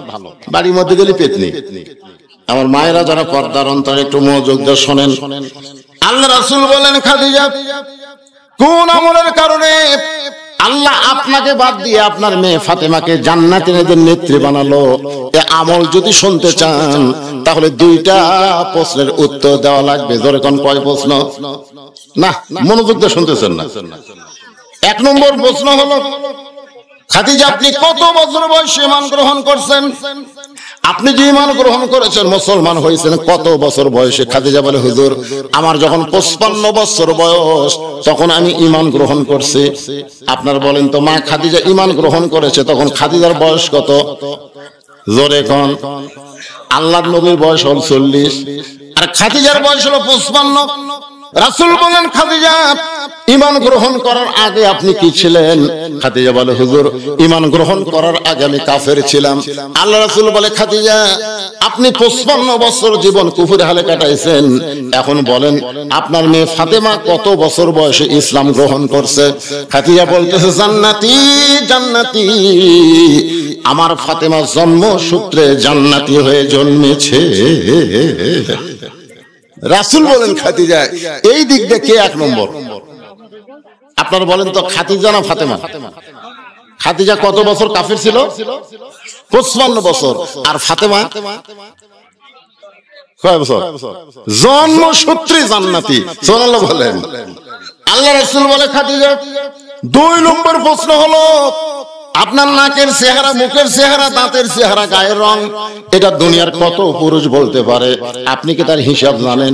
বাড়ির মধ্যে গেলে পেতনি আমার মায়েরা যারা পর্দার অন্তরে একটু মনোযোগ দিয়ে শোনেন আল্লাহ রাসুল বলেন খাদিজা কোন আমলের কারণে আল্লাহ আপনাকে বাদ দিয়ে আপনার মেয়ে ফাতেমাকে জান্নাতিনেদের নেত্রী বানালো এ আমল যদি শুনতে চান তাহলে দুইটা প্রশ্নের উত্তর দেওয়া লাগবে জোরে কোন কয় প্রশ্ন না মনোযোগ দিয়ে শুনতেছেন না এক নম্বর প্রশ্ন হলো খাদিজা আপনি কত বছর বয়সে মান গ্রহণ করছেন আপনি যে ইমান গ্রহণ করেছেন মুসলমান হয়েছেন কত বছর বয়সে খাদিজা বলে হুজুর আমার যখন পঁচপান্ন বছর বয়স তখন আমি ইমান গ্রহণ করছি আপনার বলেন তো মা খাদিজা ইমান গ্রহণ করেছে তখন খাদিজার বয়স কত জোরে কন আল্লাহ নবীর বয়স হল চল্লিশ আর খাদিজার বয়স হলো পঁচপান্ন রাসুল বলেন খাদিজা ইমান গ্রহণ করার আগে আপনি কি ছিলেন খাদিজা বলে হুজুর ইমান গ্রহণ করার আগে আমি কাফের ছিলাম আল্লাহ রাসুল বলে খাদিজা আপনি পঁচপান্ন বছর জীবন কুফুরে হালে কাটাইছেন এখন বলেন আপনার মেয়ে ফাতেমা কত বছর বয়সে ইসলাম গ্রহণ করছে খাদিজা বলতেছে জান্নাতি জান্নাতি আমার ফাতেমা জন্ম সূত্রে জান্নাতি হয়ে জন্মেছে রাসুল বলেন খাতিজা এই দিক দেখে এক নম্বর আপনারা বলেন তো খাতিজা না ফাতেমা খাতিজা কত বছর কাফের ছিল পঁচপান্ন বছর আর ফাতেমা কয় বছর জন্মসূত্রে জান্নাতি সোনালো বলেন আল্লাহ রাসুল বলে খাতিজা দুই নম্বর প্রশ্ন হলো আপনার নাকের চেহারা মুখের চেহারা দাঁতের চেহারা গায়ের রং এটা দুনিয়ার কত পুরুষ বলতে পারে আপনি কি তার হিসাব জানেন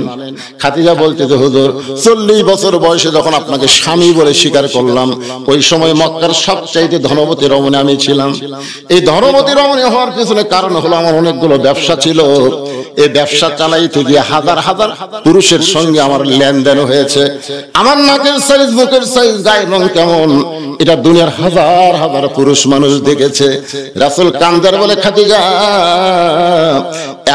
খাতিজা বলতে যে হুজুর চল্লিশ বছর বয়সে যখন আপনাকে স্বামী বলে স্বীকার করলাম ওই সময় মক্কার সবচাইতে ধনবতী রমণে আমি ছিলাম এই ধনবতী রমণে হওয়ার পিছনে কারণ হলো আমার অনেকগুলো ব্যবসা ছিল এই ব্যবসা চালাইতে গিয়ে হাজার হাজার পুরুষের সঙ্গে আমার লেনদেন হয়েছে আমার নাকের সাইজ বুকের সাইজ গায়ের রং কেমন এটা দুনিয়ার হাজার হাজার পুরুষ মানুষ মানুষ দেখেছে রাসুল কান্দার বলে খাদিজা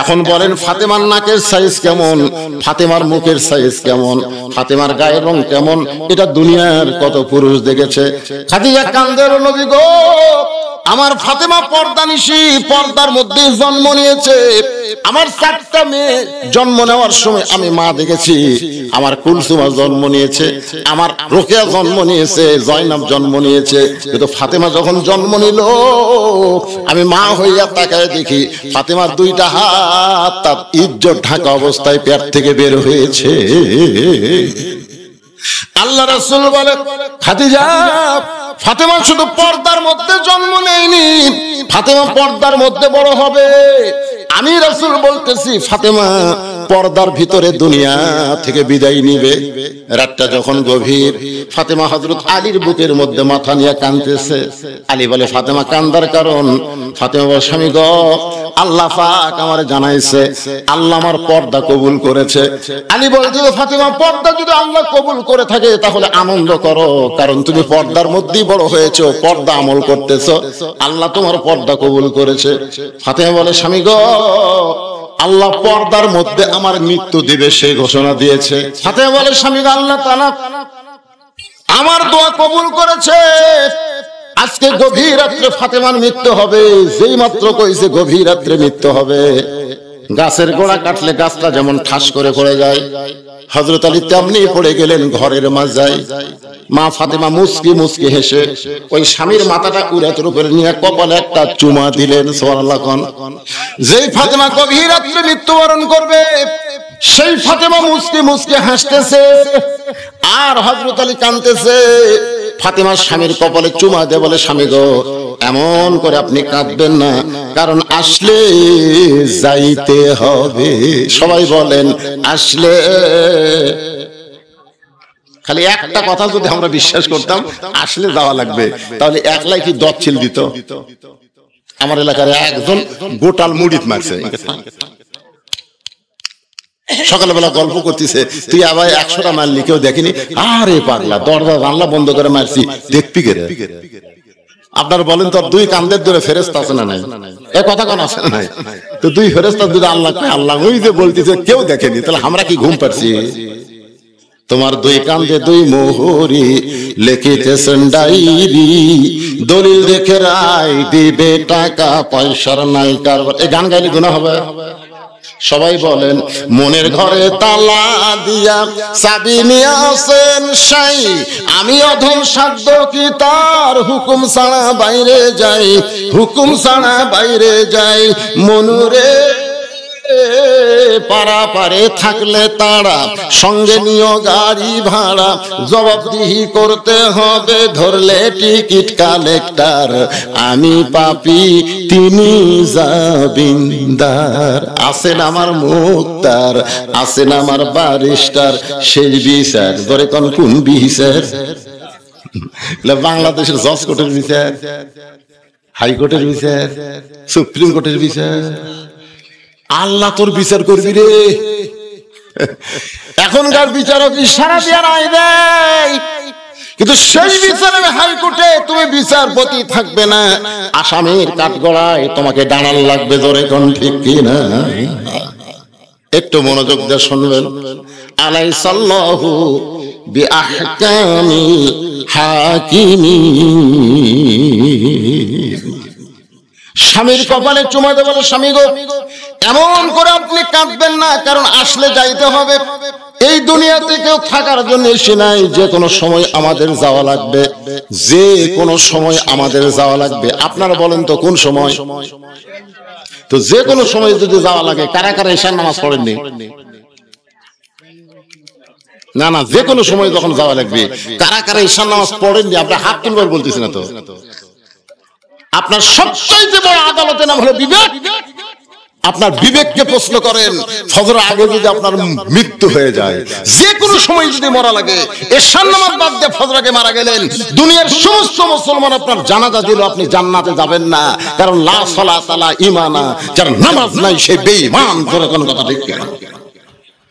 এখন বলেন ফাতেমার নাকের সাইজ কেমন ফাতেমার মুখের সাইজ কেমন ফাতেমার গায়ের রং কেমন এটা দুনিয়ার কত পুরুষ দেখেছে খাদিজা কান্দার নবী গো আমার ফাতেমা পর্দা নিশি পর্দার মধ্যে জন্ম নিয়েছে আমার চারটা মেয়ে জন্ম নেওয়ার সময় আমি মা দেখেছি আমার কুলসুমা জন্ম নিয়েছে আমার রোকেয়া জন্ম নিয়েছে জয়নাব জন্ম নিয়েছে কিন্তু ফাতেমা যখন জন্ম নিল আমি মা হইয়া তাকায় দেখি ফাতেমার দুইটা হাত তার ইজ্জত ঢাকা অবস্থায় পেট থেকে বের হয়েছে আল্লাহ রাসুল বলে খাদিজা ফাতেমা শুধু পর্দার মধ্যে জন্ম নেয়নি ফাতেমা পর্দার মধ্যে বড় হবে আমি রাসুল বলতেছি ফাতেমা পর্দার ভিতরে দুনিয়া থেকে বিদায় নিবে রাতটা যখন গভীর ফাতেমা হজরত আলীর বুকের মধ্যে মাথা নিয়ে কানতেছে আলী বলে ফাতেমা কান্দার কারণ ফাতেমা বলে স্বামী গ আল্লাহ পাক আমার জানাইছে আল্লাহ আমার পর্দা কবুল করেছে আলী বলে যদি ফাতেমা পর্দা যদি আল্লাহ কবুল করে থাকে তাহলে আনন্দ করো কারণ তুমি পর্দার মধ্যেই বড় হয়েছো পর্দা আমল করতেছো আল্লাহ তোমার পর্দা কবুল করেছে ফাতেমা বলে স্বামী গ আল্লাহ পর্দার মধ্যে আমার মৃত্যু দিবে সে ঘোষণা দিয়েছে হাতে বলে স্বামী আল্লাহ আমার দোয়া কবুল করেছে আজকে গভীর রাত্রে ফাতেমার মৃত্যু হবে যেই মাত্র কইছে গভীর রাত্রে মৃত্যু হবে গাছের গোড়া কাটলে গাছটা যেমন ঠাস করে পড়ে যায় হজরত আলী তেমনি পড়ে গেলেন ঘরের মাজায় মা ফাতেমা মুসকি মুসকি হেসে ওই স্বামীর মাথাটা উড়াতের উপরে নিয়ে কপালে একটা চুমা দিলেন সোয়াল্লাখন যেই ফাতেমা কবি রাত্রে মৃত্যুবরণ করবে সেই ফাতেমা মুসকি মুসকি হাসতেছে আর হজরত আলী কানতেছে ফাতেমার স্বামীর কপালে চুমা দিয়ে বলে স্বামী গো এমন করে আপনি কাঁদবেন না কারণ আসলে যাইতে হবে সবাই বলেন আসলে খালি একটা কথা যদি আমরা বিশ্বাস করতাম আসলে যাওয়া লাগবে তাহলে একলাই কি দচ্ছিল দিত আমার এলাকার একজন গোটাল মুড়িত মারছে সকালবেলা গল্প করতেছে তুই আবার একশোটা মারলি লিখেও দেখিনি আরে পাগলা দরজা জানলা বন্ধ করে মারছি দেখবি কে আপনার বলেন তোর দুই কান্দের দূরে ফেরেস্ত আছে না নাই এ কথা কোন আছে না নাই তো দুই ফেরেস্তা দূরে আল্লাহ আল্লাহ ওই যে বলতেছে কেউ দেখেনি তাহলে আমরা কি ঘুম পাচ্ছি তোমার দুই কান্দে দুই মোহরি লিখিতেছেন ডাইরি দলিল দেখে রায় দিবে টাকা পয়সার নাই কারবার এই গান গাইলে গুণা হবে সবাই বলেন মনের ঘরে তালা দিয়া চাবি নিয়ে আসেন সাই আমি অধম সাধ্য কি তার হুকুম ছাড়া বাইরে যাই হুকুম ছাড়া বাইরে যাই মনুরে পারা পারে থাকলে তারা সঙ্গে নিয়ে গাড়ি ভাড়া জবাবদিহি করতে হবে ধরলে টিকিট কালেক্টর আমি পাপি তিনি জাবিন্দার আছেন আমার মুক্তার আছেন আমার বারিস্টার সেই বিচার ধরে কোন কোন বিচার বাংলাদেশের জজ কোর্টের বিচার হাইকোর্টের বিচার সুপ্রিম কোর্টের বিচার আল্লাহ তোর বিচার করবি রে এখনকার বিচারক ইশারা দিয়ে নাই দেয় কিন্তু সেই বিচারের হাইকোর্টে তুমি বিচারপতি থাকবে না আসামির কাঠগড়ায় তোমাকে দাঁড়াল লাগবে জোরে কোন ঠিক কি না একটু মনোযোগ দিয়ে শুনবেন আলাই সাল্লাহু বি আহকামি হাকিমি স্বামীর কপালে চুমা দেবো স্বামী গো এমন করে আপনি কাঁদবেন না কারণ আসলে যাইতে হবে এই দুনিয়াতে কেউ থাকার জন্য এসে নাই যে কোনো সময় আমাদের যাওয়া লাগবে যে কোনো সময় আমাদের যাওয়া লাগবে আপনারা বলেন তো কোন সময় তো যে কোনো সময় যদি যাওয়া লাগে কারা কারা এশার নামাজ পড়েননি না না যে কোনো সময় যখন যাওয়া লাগবে কারা কারা ঈশান নামাজ পড়েননি আপনার হাত তুলবার বলতেছি না তো আপনার সবচাইতে বড় আদালতে নাম হলো বিবেক আপনার বিবেককে প্রশ্ন করেন ফজর আগে যদি আপনার মৃত্যু হয়ে যায় যে কোনো সময় যদি মরা লাগে এশান নামাজ বাদ দিয়ে ফজরাকে মারা গেলেন দুনিয়ার সমস্ত মুসলমান আপনার জানাজা দিল আপনি জান্নাতে যাবেন না কারণ লা সলা তালা ইমানা যার নামাজ নাই সে বেঈমান করে কোনো কথা ঠিক না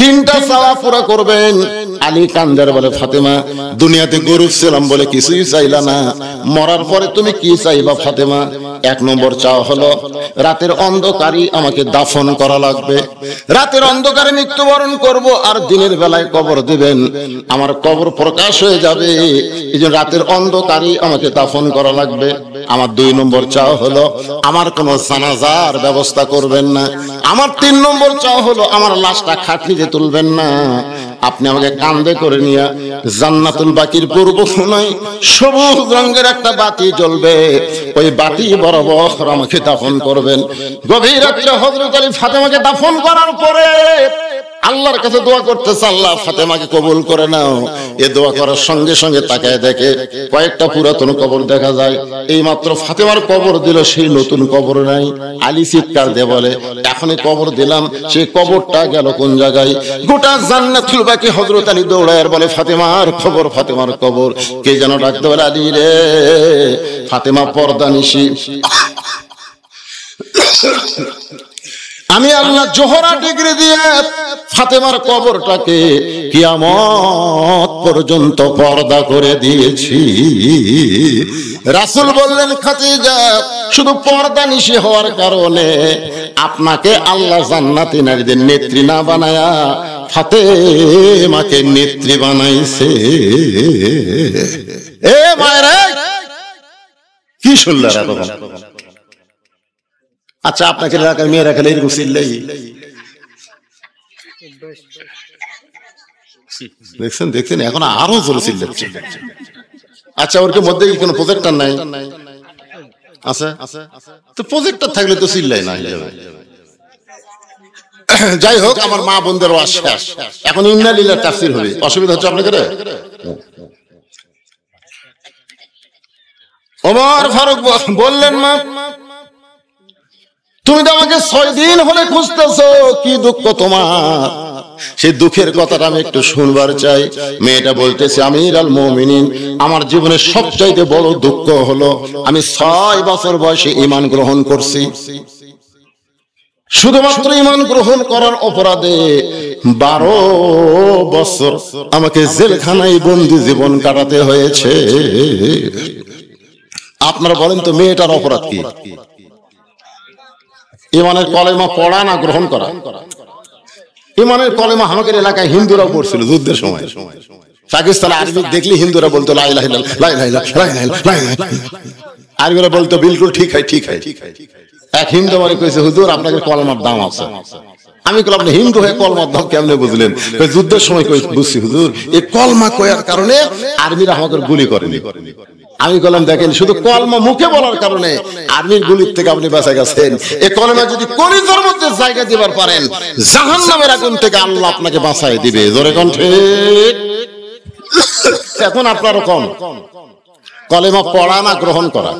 তিনটা সালা পুরা করবেন আলী কান্দার বলে ফাতেমা দুনিয়াতে গরু ছিলাম বলে কিছুই চাইলা না মরার পরে তুমি কি চাইবা ফাতেমা এক নম্বর চাওয়া হলো রাতের অন্ধকারই আমাকে দাফন করা লাগবে রাতের অন্ধকারে মৃত্যুবরণ করব আর দিনের বেলায় কবর দিবেন আমার কবর প্রকাশ হয়ে যাবে এই জন্য রাতের অন্ধকারই আমাকে দাফন করা লাগবে আমার দুই নম্বর চাওয়া হলো আমার কোনো জানাজার ব্যবস্থা করবেন না আমার তিন নম্বর চাওয়া হলো আমার লাশটা খাটিয়ে কান্দে তুলবেন না আপনি আমাকে কান্দে করে নিয়ে জান্নাতুল বাকির পূর্ব কোনায় সবুজ রঙের একটা বাতি জ্বলবে ওই বাতি বরাবর আমাকে দাফন করবেন গভীর রাত্রে হজরত আলী ফাতেমাকে দাফন করার পরে আল্লাহর কাছে দোয়া করতেছে আল্লাহ ফাতেমাকে কবুল করে নাও এ দোয়া করার সঙ্গে সঙ্গে তাকায় দেখে কয়েকটা পুরাতন কবর দেখা যায় এই মাত্র ফাতেমার কবর দিল সেই নতুন কবর নাই আলী চিৎকার দে বলে এখনই কবর দিলাম সেই কবরটা গেল কোন জায়গায় গোটা জান্নাতুল বাকি হযরত আলী দৌড়ায় বলে ফাতেমার খবর ফাতেমার কবর কে যেন ডাকতে বলে আলী রে ফাতেমা পর্দা নিশি আমি আল্লাহ জোহরা ডিগ্রি দিয়ে ফাতেমার কবরটাকে কিয়ামত পর্যন্ত পর্দা করে দিয়েছি রাসুল বললেন খাতিজা শুধু পর্দা নিশি হওয়ার কারণে আপনাকে আল্লাহ জান্নাতি নারীদের নেত্রী না বানায়া ফাতেমাকে নেত্রী বানাইছে এ মায়ের কি শুনলাম আচ্ছা আপনাকে এলাকায় মেয়েরা খেলে এরকম চিল্লাই দেখছেন দেখছেন এখন আরো জোরে চিল্লাচ্ছে আচ্ছা ওর মধ্যে কোনো প্রজেক্টার নাই আছে তো প্রজেক্টার থাকলে তো সিল্লাই না যাই হোক আমার মা বোনদের আশ্বাস এখন ইন্নালিলার তাফসির হবে অসুবিধা হচ্ছে আপনাদের ওমর ফারুক বললেন মা তুমি তো আমাকে ছয় দিন হলে খুঁজতেছ কি দুঃখ তোমার সে দুঃখের কথাটা আমি একটু শুনবার চাই মেয়েটা বলতেছে আমি ইরাল মমিনিন আমার জীবনের সবচাইতে বড় দুঃখ হলো আমি ছয় বছর বয়সে ইমান গ্রহণ করছি শুধুমাত্র ইমান গ্রহণ করার অপরাধে বারো বছর আমাকে জেলখানায় বন্দি জীবন কাটাতে হয়েছে আপনারা বলেন তো মেয়েটার অপরাধ কি ইমানের কলেমা পড়া না গ্রহণ করা ইমানের কলেমা আমাদের এলাকায় হিন্দুরাও পড়ছিল যুদ্ধের সময় পাকিস্তান আর্মি দেখলি হিন্দুরা বলতো লাই লাই লাই লাই লাই লাই লাই লাই আর্মিরা বলতো বিলকুল ঠিক হয় ঠিক হয় এক হিন্দু আমার কেছে হুজুর আপনাকে কলমার দাম আছে আমি বললাম আপনি হিন্দু হয়ে কলমার দাম কেমনে বুঝলেন যুদ্ধের সময় কই বুঝছি হুজুর এই কলমা কয়ার কারণে আর্মিরা আমাকে গুলি করেনি আমি বললাম দেখেন শুধু কলমা মুখে বলার কারণে আর্মির গুলির থেকে আপনি বেঁচে গেছেন এ কলমা যদি কলিজার মধ্যে জায়গা দিবার পারেন জাহান নামের আগুন থেকে আল্লাহ আপনাকে বাঁচাই দিবে জোরে কন ঠিক এখন আপনার কম কলেমা পড়া না গ্রহণ করা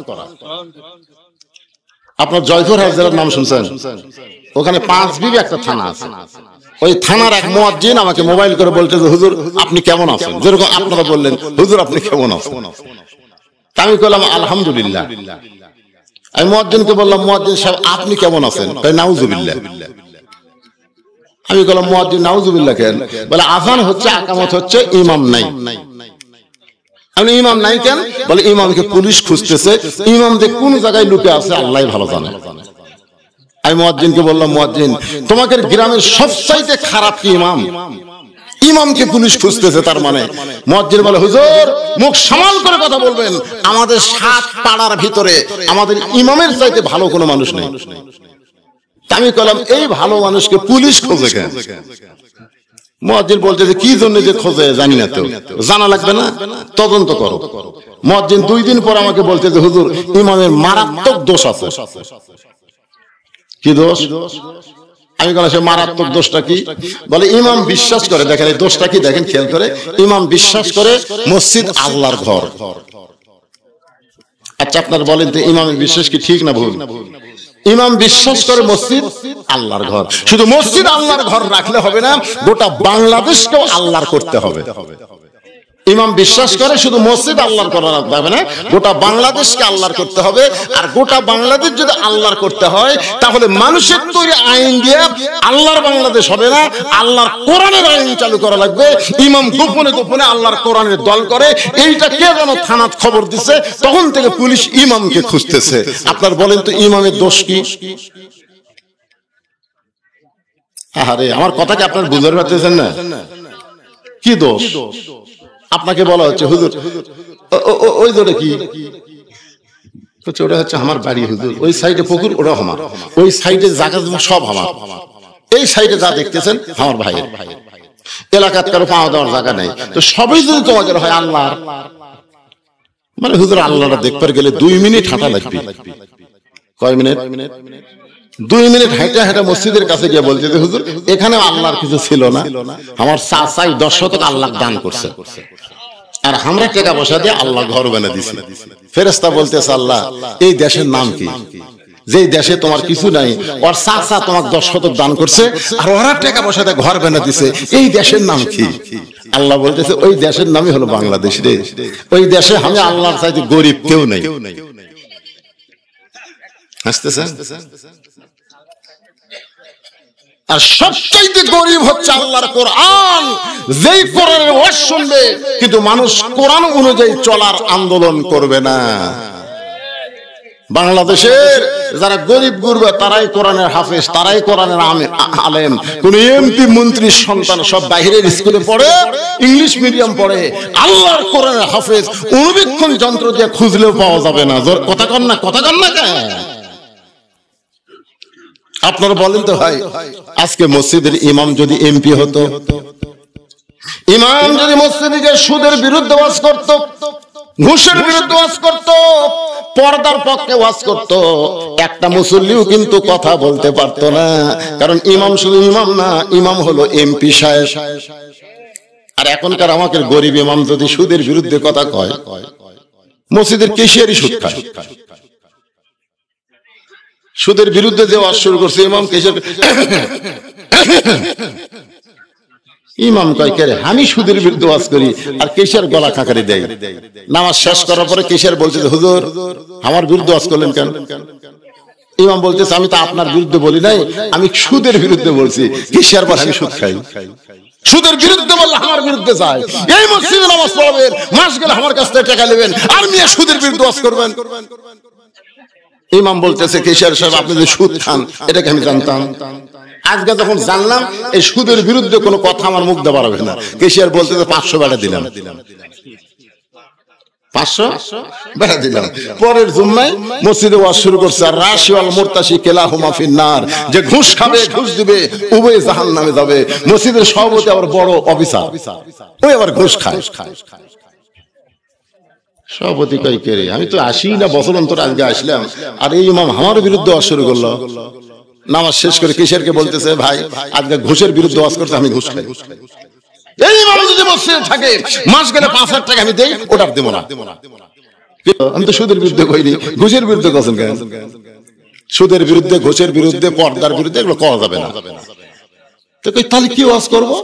আপনার জয়পুর হাজার নাম শুনছেন ওখানে পাঁচ বিবি একটা থানা আছে ওই থানার এক মোয়াজ্জিন আমাকে মোবাইল করে বলতে হুজুর আপনি কেমন আছেন যেরকম আপনারা বললেন হুজুর আপনি কেমন আছেন আমি করলাম আলহামদুলিল্লাহ আমি মহাদ্দিনকে বললাম মহাদ্দিন সাহেব আপনি কেমন আছেন তাই নাউজুবিল্লাহ আমি বললাম মহাদ্দিন নাউজুবিল্লাহ কেন বলে আজান হচ্ছে আকামত হচ্ছে ইমাম নাই আমি ইমাম নাই কেন বলে ইমামকে পুলিশ খুঁজতেছে ইমাম যে কোন জায়গায় লুকে আছে আল্লাহ ভালো জানে আমি মহাদ্দিনকে বললাম মহাদ্দিন তোমাদের গ্রামের সবচাইতে খারাপ কি ইমাম ইমামকে পুলিশ খুঁজতেছে তার মানে মজ্জের মানে। বলে হুজুর মুখ সামাল করে কথা বলবেন আমাদের সাত পাড়ার ভিতরে আমাদের ইমামের চাইতে ভালো কোনো মানুষ নেই আমি কলাম এই ভালো মানুষকে পুলিশ খোঁজে কেন মহাজিন বলছে যে কি জন্য যে খোঁজে জানি না তো জানা লাগবে না তদন্ত করো মহাজিন দুই দিন পর আমাকে বলছে যে হুজুর ইমামের মারাত্মক দোষ আছে কি দোষ আমি বলে সে মারাত্মক দোষটা কি বলে ইমাম বিশ্বাস করে দেখেন এই দোষটা কি দেখেন খেয়াল করে ইমাম বিশ্বাস করে মসজিদ আল্লাহর ঘর আচ্ছা আপনার বলেন তো ইমাম বিশ্বাস কি ঠিক না ভুল ইমাম বিশ্বাস করে মসজিদ আল্লাহর ঘর শুধু মসজিদ আল্লাহর ঘর রাখলে হবে না গোটা বাংলাদেশকেও আল্লাহর করতে হবে ইমাম বিশ্বাস করে শুধু মসজিদ আল্লাহর করা লাগবে না গোটা বাংলাদেশকে আল্লাহর করতে হবে আর গোটা বাংলাদেশ যদি আল্লাহর করতে হয় তাহলে মানুষের তৈরি আইন দিয়ে আল্লাহর বাংলাদেশ হবে না আল্লাহর কোরআনের আইন চালু করা লাগবে ইমাম গোপনে গোপনে আল্লাহর কোরআনের দল করে এইটা কে যেন থানাত খবর দিছে তখন থেকে পুলিশ ইমামকে খুঁজতেছে আপনার বলেন তো ইমামের দোষ কি আরে আমার কথা কি আপনার বুঝতে পারতেছেন না কি দোষ আপনাকে বলা হচ্ছে হুজুর ওই দোটা কি হচ্ছে ওটা হচ্ছে আমার বাড়ি হুজুর ওই সাইডে পুকুর ওটা আমার ওই সাইডে জায়গা সব আমার এই সাইডে যা দেখতেছেন আমার ভাই এলাকার কারো পাওয়া দেওয়ার জায়গা নেই তো সবই যদি তোমাদের হয় আল্লাহ মানে হুজুর আল্লাহটা দেখবার গেলে দুই মিনিট হাঁটা লাগবে কয় মিনিট দুই মিনিট হেঁটে হেঁটে মসজিদের কাছে গিয়ে বলছে যে হুজুর এখানে আল্লাহর কিছু ছিল না আমার চাচাই আল্লাহ দান করছে আর আমরা পয়সা দিয়ে আল্লাহ ঘর বেনে দিছি বলতেছে আল্লাহ এই দেশের নাম কি যে দেশে তোমার কিছু নাই ওর চাচা তোমার দশ শতক দান করছে আর ওরা টাকা পয়সাতে ঘর বেনা দিছে এই দেশের নাম কি আল্লাহ বলতেছে ওই দেশের নামই হলো বাংলাদেশ রে ওই দেশে আমি আল্লাহর চাইতে গরিব কেউ নেই আসতেছেন আর সবচাইতে গরিব হচ্ছে আল্লাহর কোরআন যেই কোরআনের ওয়াজ শুনবে কিন্তু মানুষ কোরআন অনুযায়ী চলার আন্দোলন করবে না বাংলাদেশের যারা গরিব গুরবে তারাই কোরআনের হাফেজ তারাই কোরআনের আলেম কোন এমপি মন্ত্রীর সন্তান সব বাহিরের স্কুলে পড়ে ইংলিশ মিডিয়াম পড়ে আল্লাহর কোরআনের হাফেজ অনুবীক্ষণ যন্ত্র দিয়ে খুঁজলেও পাওয়া যাবে না কথা কন না কথা কন না কেন আপনারা বলেন তো ভাই আজকে মসজিদের ইমাম যদি এমপি হতো ইমাম যদি মসজিদ নিজের সুদের বিরুদ্ধে বাস করত ঘুষের বিরুদ্ধে বাস করত পর্দার পক্ষে ওয়াজ করত একটা মুসল্লিও কিন্তু কথা বলতে পারত না কারণ ইমাম শুধু ইমাম না ইমাম হলো এমপি সাহেব আর এখনকার আমাকে গরিব ইমাম যদি সুদের বিরুদ্ধে কথা কয় মসজিদের কেশিয়ারি সুদ খায় সুদের বিরুদ্ধে যে ওয়াজ শুরু করছে ইমাম কেসের ইমাম কয় কে আমি সুদের বিরুদ্ধে ওয়াজ করি আর কেশার গলা কাকারে দেই নামাজ শেষ করার পরে কেশার বলছে যে হুজুর আমার বিরুদ্ধে ওয়াজ করলেন কেন ইমাম বলতেছে আমি তো আপনার বিরুদ্ধে বলি নাই আমি সুদের বিরুদ্ধে বলছি কেশার পর আমি সুদ খাই সুদের বিরুদ্ধে বললে আমার বিরুদ্ধে যায় এই মসজিদে নামাজ পড়াবেন মাস গেলে আমার কাছ থেকে টাকা নেবেন আর মিয়া সুদের বিরুদ্ধে ওয়াজ করবেন ইমাম বলতেছে কেশিয়ার সাহেব আপনি যে সুদ খান এটাকে আমি জানতাম আজকে যখন জানলাম এই সুদের বিরুদ্ধে কোনো কথা আমার মুখ দেওয়া হবে না কেশিয়ার বলতেছে পাঁচশো বেড়া দিলাম পরের জুম্মায় মসজিদে ঘুষ খায় সভাপতি কয় কে আমি তো আসি না বছর অন্তর আজকে আসলাম আর এই ইমাম আমার বিরুদ্ধে অস শুরু করলো নামাজ শেষ করে কিসের কে বলতেছে ভাই আজকে ঘুষের বিরুদ্ধে অস করছে আমি ঘুষ খাই এই ইমাম যদি বসে থাকে মাস গেলে পাঁচ হাজার টাকা আমি দেই ওটার দেবো না আমি তো সুদের বিরুদ্ধে কইনি ঘুষের বিরুদ্ধে কছেন কেন সুদের বিরুদ্ধে ঘোষের বিরুদ্ধে পর্দার বিরুদ্ধে এগুলো করা যাবে না তো তাহলে কি ওয়াজ করবো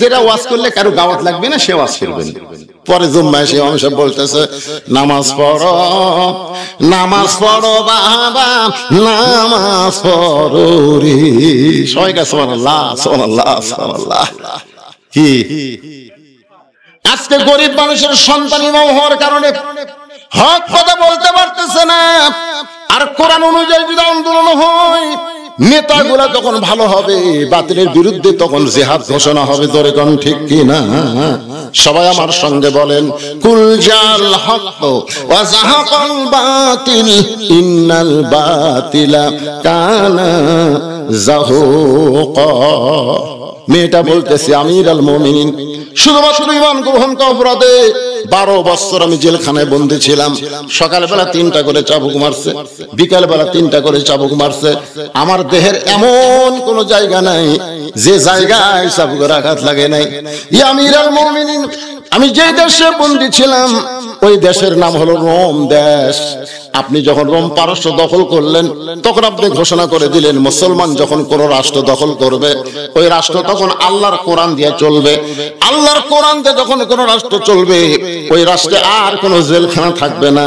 যেটা ওয়াজ করলে কারো গাওয়াত লাগবে না সে ওয়াজ করবেন পরে জুম্মায় সে অংশ বলতেছে নামাজ পড়ো নামাজ পড়ো বাবা নামাজ পড়ো রে সবাই কাছে সোমানাল্লাহ সুবহানাল্লাহ সুবহানাল্লাহ কি আজকে গরিব মানুষের সন্তান ইমাম হওয়ার কারণে হক কথা বলতে পারতেছে না আর কোরআন অনুযায়ী যদি আন্দোলন হয় নেতাগুলা তখন ভালো হবে বাতিলের বিরুদ্ধে তখন জেহাদ ঘোষণা হবে দরে ঠিক কিনা সবাই আমার সঙ্গে বলেন কুলজাল হক ওয়া যাহাকাল বাতিল ইন্নাল বাতিলা কানা যাহুকা মেয়েটা বলতেছে আমি আল মোমিনিন শুধুমাত্র ইমান গ্রহণ অপরাধে বারো বছর আমি জেলখানায় বন্দি ছিলাম সকালবেলা তিনটা করে চাবুক মারছে বিকালবেলা তিনটা করে চাবুক মারছে আমার দেহের এমন কোন জায়গা নাই যে জায়গায় চাবুকের আঘাত লাগে নাই আমির আল আমি যে দেশে বন্দি ছিলাম ওই দেশের নাম হলো রোম দেশ আপনি যখন রোম পারস্য দখল করলেন তখন আপনি ঘোষণা করে দিলেন মুসলমান যখন কোন রাষ্ট্র দখল করবে ওই রাষ্ট্র তখন আল্লাহর কোরআন দিয়ে চলবে আল্লাহর কোরআন দিয়ে যখন কোন রাষ্ট্র চলবে ওই রাষ্ট্রে আর কোন জেলখানা থাকবে না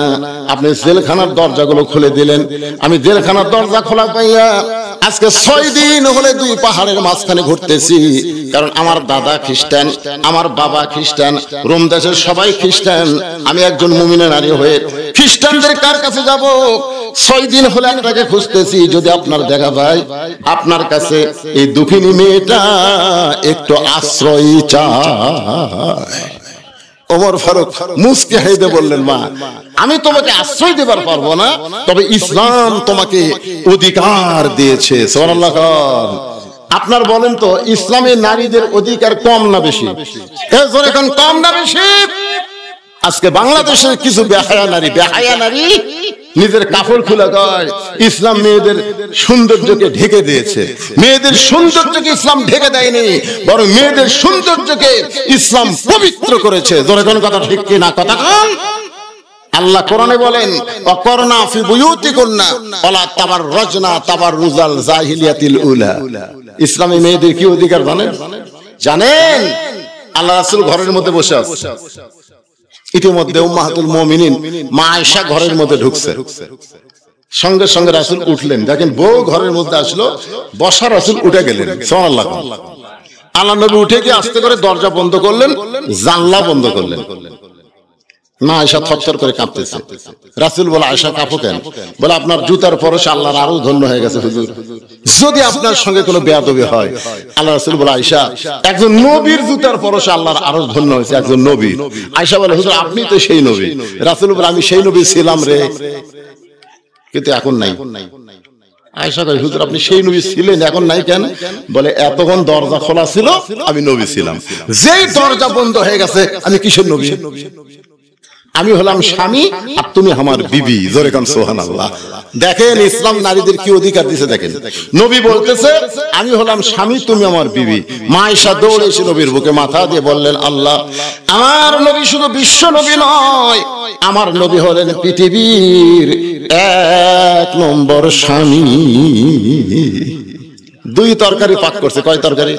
আপনি জেলখানার দরজাগুলো খুলে দিলেন আমি জেলখানার দরজা খোলা পাইয়া আজকে ছয় দিন হলে দুই পাহাড়ের মাঝখানে ঘুরতেছি কারণ আমার দাদা খ্রিস্টান আমার বাবা খ্রিস্টান রোম দেশের সবাই খ্রিস্টান আমি একজন মুমিনের নারী হয়ে খ্রিস্টানদের কার কাছে যাব ছয় দিন হলে আপনাকে খুঁজতেছি যদি আপনার দেখা পাই আপনার কাছে এই দুঃখিনী মেয়েটা একটু আশ্রয় চায় ওমর ফারুক মুসকি হেদে বললেন মা আমি তোমাকে আশ্রয় দেবার পারবো না তবে ইসলাম তোমাকে অধিকার দিয়েছে আপনার বলেন তো ইসলামের নারীদের অধিকার কম না বেশি কম না বেশি আজকে বাংলাদেশের কিছু বেহায়া নারী বেহায়া নারী নিজের কাপড় খোলা কয় ইসলাম মেয়েদের সৌন্দর্যকে ঢেকে দিয়েছে মেয়েদের সৌন্দর্যকে ইসলাম ঢেকে দেয়নি বরং মেয়েদের সৌন্দর্যকে ইসলাম পবিত্র করেছে ধরে কোন কথা ঠিক কি না কথা কম আল্লাহ কোরআনে বলেন অকর্ণা ফি বুয়ুতি কন্যা ওলা তাবার রজনা তাবার রুজাল জাহিলিয়াতিল উলা ইসলামী মেয়েদের কি অধিকার জানেন জানেন আল্লাহ রাসূল ঘরের মধ্যে বসে আছে ইতিমধ্যে উম্মাহাতুল মুমিনিন মা ঘরের মধ্যে ঢুকছে সঙ্গে সঙ্গে রাসুল উঠলেন দেখেন বউ ঘরের মধ্যে আসলো বসা রাসূল উঠে গেলেন সুবহানাল্লাহ আল্লাহ নবী উঠে গিয়ে আস্তে করে দরজা বন্ধ করলেন জানলা বন্ধ করলেন মা আয়সা থরথর করে কাঁপতেছে রাসুল বলে আয়সা কাঁপো কেন বলে আপনার জুতার আল্লাহর আরো ধন্য হয়ে গেছে হুজুর যদি আপনার সঙ্গে কোনো বেয়াদবি হয় আল্লাহ রাসুল বলে আয়সা একজন নবীর জুতার আল্লাহর আরো ধন্য হয়েছে একজন নবী আয়সা বলে হুজুর আপনি তো সেই নবী রাসুল বলে আমি সেই নবী ছিলাম রে কিন্তু এখন নাই আয়সা কয় হুজুর আপনি সেই নবী ছিলেন এখন নাই কেন বলে এতক্ষণ দরজা খোলা ছিল আমি নবী ছিলাম যেই দরজা বন্ধ হয়ে গেছে আমি কিসের নবী আমি হলাম স্বামী আর তুমি আমার বিবি জোরে কান সোহান আল্লাহ দেখেন ইসলাম নারীদের কি অধিকার দিছে দেখেন নবী বলতেছে আমি হলাম স্বামী তুমি আমার বিবি মায়েশা দৌড়ে এসে নবীর বুকে মাথা দিয়ে বললেন আল্লাহ আমার নবী শুধু বিশ্ব নবী নয় আমার নবী হলেন পৃথিবীর এক নম্বর স্বামী দুই তরকারি পাক করছে কয় তরকারি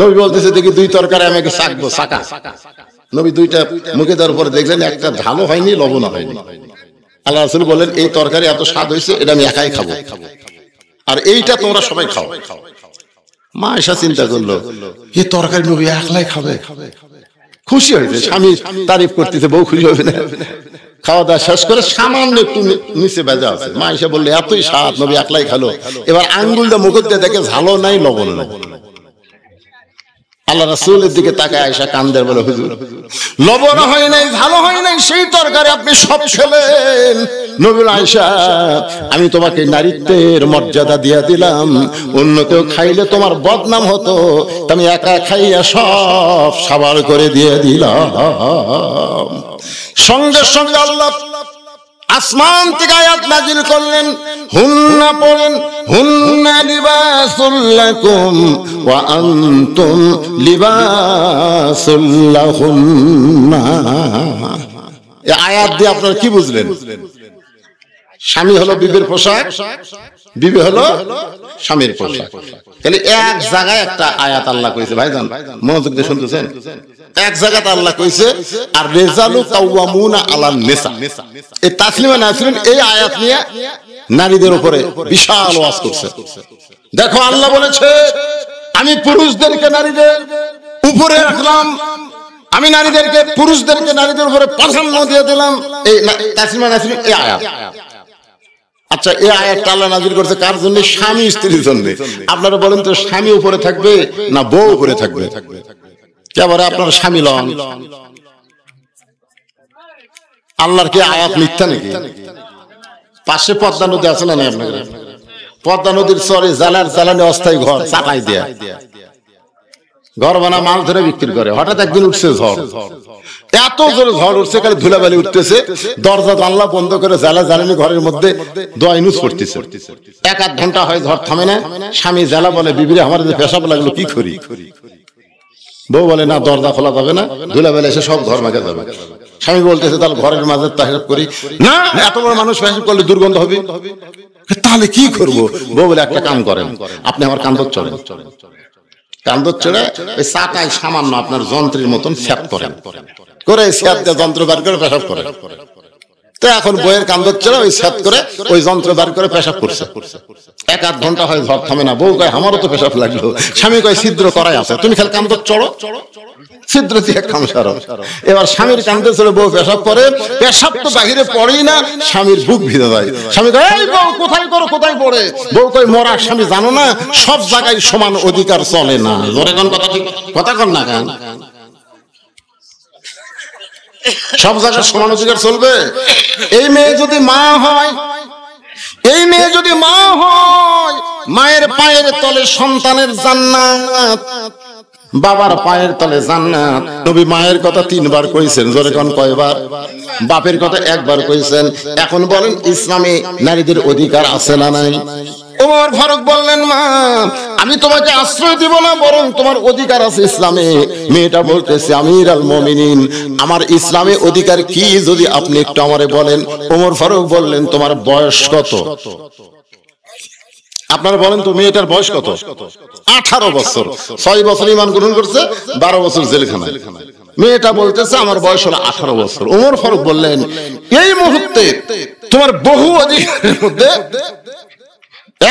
নবী বলতেছে দেখি দুই তরকারি আমি আমাকে সাকবো শাকা নবী দুইটা মুখে দেওয়ার পরে দেখলেন একটা ঝালও হয়নি লবণ হয়নি আল্লাহ রাসুল বলেন এই তরকারি এত স্বাদ হয়েছে এটা আমি একাই খাবো আর এইটা তোমরা সবাই খাও মা এসা চিন্তা করলো এ তরকারি নবী একলাই খাবে খুশি হয়েছে স্বামী তারিফ করতেছে বউ খুশি হবে না খাওয়া দাওয়া শেষ করে সামান্য একটু নিচে বেজা আছে মা এসে বললো এতই স্বাদ নবী একলাই খালো এবার আঙ্গুলটা দিয়ে দেখে ঝালো নাই লবণ নাই আল্লাহ রাসুলের দিকে তাকায় আয়সা কান্দের বলে হুজুর লবণ হয় নাই ভালো হয় নাই সেই তরকারি আপনি সব খেলেন নবীন আয়সা আমি তোমাকে নারীত্বের মর্যাদা দিয়া দিলাম অন্য কেউ খাইলে তোমার বদনাম হতো আমি একা খাইয়া সব সাবার করে দিয়ে দিলাম সঙ্গে সঙ্গে আল্লাহ আসমান থেকে আয়াত নাজিল করলেন হুন্না পড়েন হুন্না লিবাসুল্লাকুম ওয়া আনতুম লিবাসুল্লাহুন্না এই আয়াত দিয়ে আপনারা কি বুঝলেন স্বামী হলো বিবির পোশাক বিবে হলো স্বামীর পোশাক তাহলে এক জায়গায় একটা আয়াত আল্লাহ কইছে ভাই জান মনোযোগ দিয়ে শুনতেছেন এক জায়গাতে আল্লাহ কইছে আর রেজালু কাওয়ামুনা আলান নিসা এই তাসলিমা নাসরিন এই আয়াত নিয়ে নারীদের উপরে বিশাল ওয়াজ করছে দেখো আল্লাহ বলেছে আমি পুরুষদেরকে নারীদের উপরে রাখলাম আমি নারীদেরকে পুরুষদেরকে নারীদের উপরে প্রাধান্য দিয়ে দিলাম এই তাসলিমা নাসরিন এই আয়াত আচ্ছা এই আয়াতটা আল্লাহ নাজির করছে কার জন্য স্বামী স্ত্রীর জন্য আপনারা বলেন তো স্বামী উপরে থাকবে না বউ উপরে থাকবে কে বলে আপনারা স্বামী লন আল্লাহর কি আয়াত মিথ্যা নাকি পাশে পদ্মা নদী আছে না আপনাদের পদ্মা নদীর চরে জালার জ্বালানি অস্থায়ী ঘর চাকায় দেয়া ঘর বানা মাছ ধরে বিক্রি করে হঠাৎ একদিন উঠছে ঝড় এত জোরে ঝড় উঠছে খালি ধুলাবালি উঠতেছে দরজা জানলা বন্ধ করে জ্বালা জ্বালানি ঘরের মধ্যে দোয়া ইনুজ পড়তেছে এক আধ ঘন্টা হয় ঝড় থামে না স্বামী জ্বালা বলে বিবিরে আমার যে পেশাব লাগলো কি করি বউ বলে না দরজা খোলা যাবে না ধুলাবেলা এসে সব ঘর মাঝে যাবে স্বামী বলতেছে তাহলে ঘরের মাঝে তাহেব করি না এত বড় মানুষ পেশাব করলে দুর্গন্ধ হবে তাহলে কি করবো বউ বলে একটা কাম করেন আপনি আমার কান্দর চলেন কান্দর চড়ে ওই সামান্য আপনার যন্ত্রের মতন করেন করে স্যাপ দিয়ে যন্ত্র বার করে করে তো এখন বইয়ের কান্দর চড়ে ওই স্যাপ করে ওই যন্ত্র বার করে পেশাব করছে এক আধ ঘন্টা হয় ঘর থামে না বউ কয় আমারও তো পেশাব লাগলো স্বামী কয় ছিদ্র করাই আছে তুমি খালি কান্দর চড়ো সিদ্রতিয়া খামসার এবার স্বামীর কান্দে বউ পেশাব পেশাব তো বাহিরে পড়েই না স্বামীর বুক ভিজে যায় স্বামী এই বউ কোথায় করো কোথায় পড়ে বউ কই মরা স্বামী জানো না সব জায়গায় সমান অধিকার চলে না জোরে কোন কথা ঠিক কথা না সব জায়গায় সমান অধিকার চলবে এই মেয়ে যদি মা হয় এই মেয়ে যদি মা হয় মায়ের পায়ের তলে সন্তানের জান্নাত বাবার পায়ের তলে জান্নাত নবী মায়ের কথা তিনবার কইছেন জোরে কোন কয়বার বাপের কথা একবার কইছেন এখন বলেন ইসলামে নারীদের অধিকার আছে না নাই ওমর ফারুক বললেন মা আমি তোমাকে আশ্রয় দিব না বরং তোমার অধিকার আছে ইসলামে মেয়েটা বলতেছে আমির আল মমিনিন আমার ইসলামে অধিকার কি যদি আপনি একটু আমারে বলেন ওমর ফারুক বললেন তোমার বয়স কত আপনারা বলেন তো মেয়েটার বয়স কত আঠারো বছর ছয় বছর ইমান গ্রহণ করছে বারো বছর জেলখানা মেয়েটা বলতেছে আমার বয়স হলো আঠারো বছর ওমর ফারুক বললেন এই মুহূর্তে তোমার বহু অধিকারের মধ্যে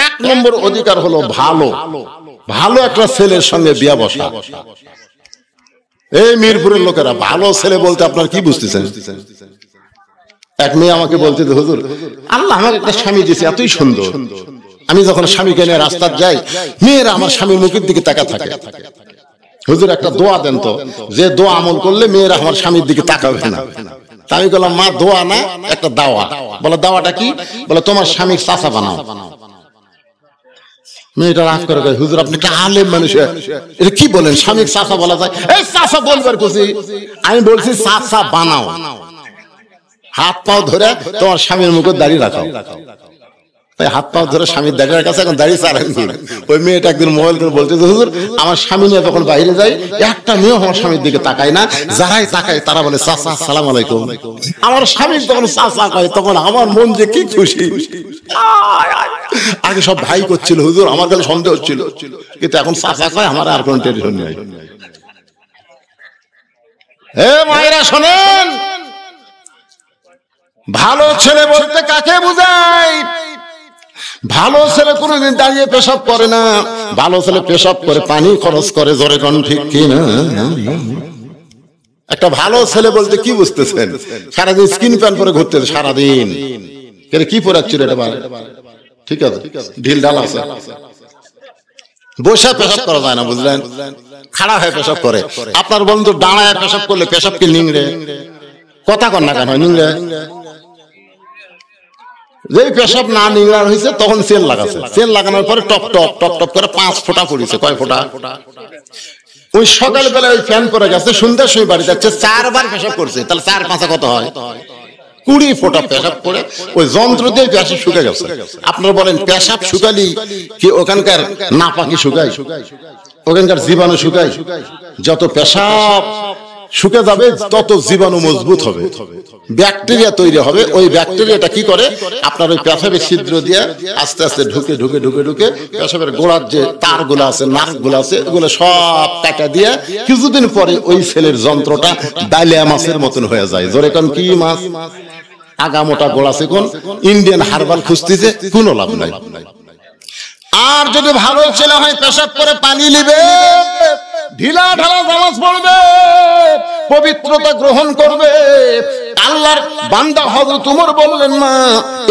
এক নম্বর অধিকার হলো ভালো ভালো একটা ছেলের সঙ্গে বিয়া বসা এই মিরপুরের লোকেরা ভালো ছেলে বলতে আপনার কি বুঝতেছেন এক মেয়ে আমাকে বলতে হুজুর আল্লাহ আমার একটা স্বামী দিয়েছে এতই সুন্দর আমি যখন স্বামীকে নিয়ে রাস্তার যাই মেয়েরা আমার স্বামীর মুখের দিকে তাকা থাকে হুজুর একটা দোয়া দেন তো যে দোয়া আমল করলে মেয়েরা আমার স্বামীর দিকে তাকাবে না আমি বললাম মা দোয়া না একটা দাওয়া বলে দাওয়াটা কি বলে তোমার স্বামীর চাষা বানাও মেয়েটা রাগ করে গেছে হুজুর আপনি একটা আলেম মানুষ এটা কি বলেন স্বামীর চাষা বলা যায় এই চাষা বলবার কুছি আমি বলছি চাষা বানাও হাত পাও ধরে তোমার স্বামীর মুখে দাঁড়িয়ে রাখাও তাই হাত পা ধরে স্বামীর দাঁড়িয়ে কাছে এখন দাঁড়িয়ে চালান ওই মেয়েটা একদিন মোবাইল করে বলছে হুজুর আমার স্বামী নিয়ে তখন বাইরে যাই একটা মেয়ে আমার স্বামীর দিকে তাকায় না যারাই তাকায় তারা বলে চাচা সালাম আলাইকুম আমার স্বামী তখন চাচা কয় তখন আমার মন যে কি খুশি আগে সব ভাই করছিল হুজুর আমার কাছে সন্দেহ হচ্ছিল কিন্তু এখন চাচা কয় আমার আর কোন টেনশন নেই হে মায়েরা শোনেন ভালো ছেলে বলতে কাকে বুঝায় ভালো ছেলে কোনোদিন দাঁড়িয়ে পেশাব করে না ভালো ছেলে পেশাব করে পানি খরচ করে জোরে কন ঠিক কিনা একটা ভালো ছেলে বলতে কি বুঝতেছেন সারাদিন স্কিন প্যান পরে ঘুরতেছে সারাদিন এটা কি পরাচ্ছিল এটা বারে ঠিক আছে ঢিল ঢাল আছে বসে পেশাব করা যায় না বুঝলেন খাড়া হয়ে পেশাব করে আপনার বন্ধু দাঁড়ায় পেশাব করলে পেশাব কি নিংড়ে কথা কন না কেন নিংড়ে যে পেশাব না নিংড়ার হয়েছে তখন সেল লাগাছে সেল লাগানোর পরে টপ টপ টপ টপ করে পাঁচ ফোঁটা পড়েছে কয় ফোঁটা ওই সকালবেলা ওই ফ্যান পরে গেছে সন্ধ্যার সময় বাড়ি যাচ্ছে চারবার পেশাব করছে তাহলে চার পাঁচা কত হয় কুড়ি ফোঁটা পেশাব করে ওই যন্ত্র দিয়ে পেশাব শুকে গেছে আপনারা বলেন পেশাব শুকালি কি ওখানকার না পাখি শুকাই ওখানকার জীবাণু শুকাই যত পেশাব শুকে যাবে তত জীবাণু মজবুত হবে ব্যাকটেরিয়া তৈরি হবে ওই ব্যাকটেরিয়াটা কি করে আপনার ওই পেশাবের ছিদ্র দিয়ে আস্তে আস্তে ঢুকে ঢুকে ঢুকে ঢুকে পেশাবের গোড়ার যে তারগুলো আছে নাকগুলো আছে ওগুলো সব কাটা দিয়ে কিছুদিন পরে ওই ছেলের যন্ত্রটা ডালিয়া মাছের মতন হয়ে যায় জোরে কোন কি মাছ আগামোটা গোড়া সেখন ইন্ডিয়ান হারবাল খুঁজতেছে কোনো লাভ নাই আর যদি ভালো ছেলে হয় পেশাব করে পানি নিবে ঢিলা ঢালা জামাজ পড়বে পবিত্রতা গ্রহণ করবে আল্লাহর বান্দা বললেন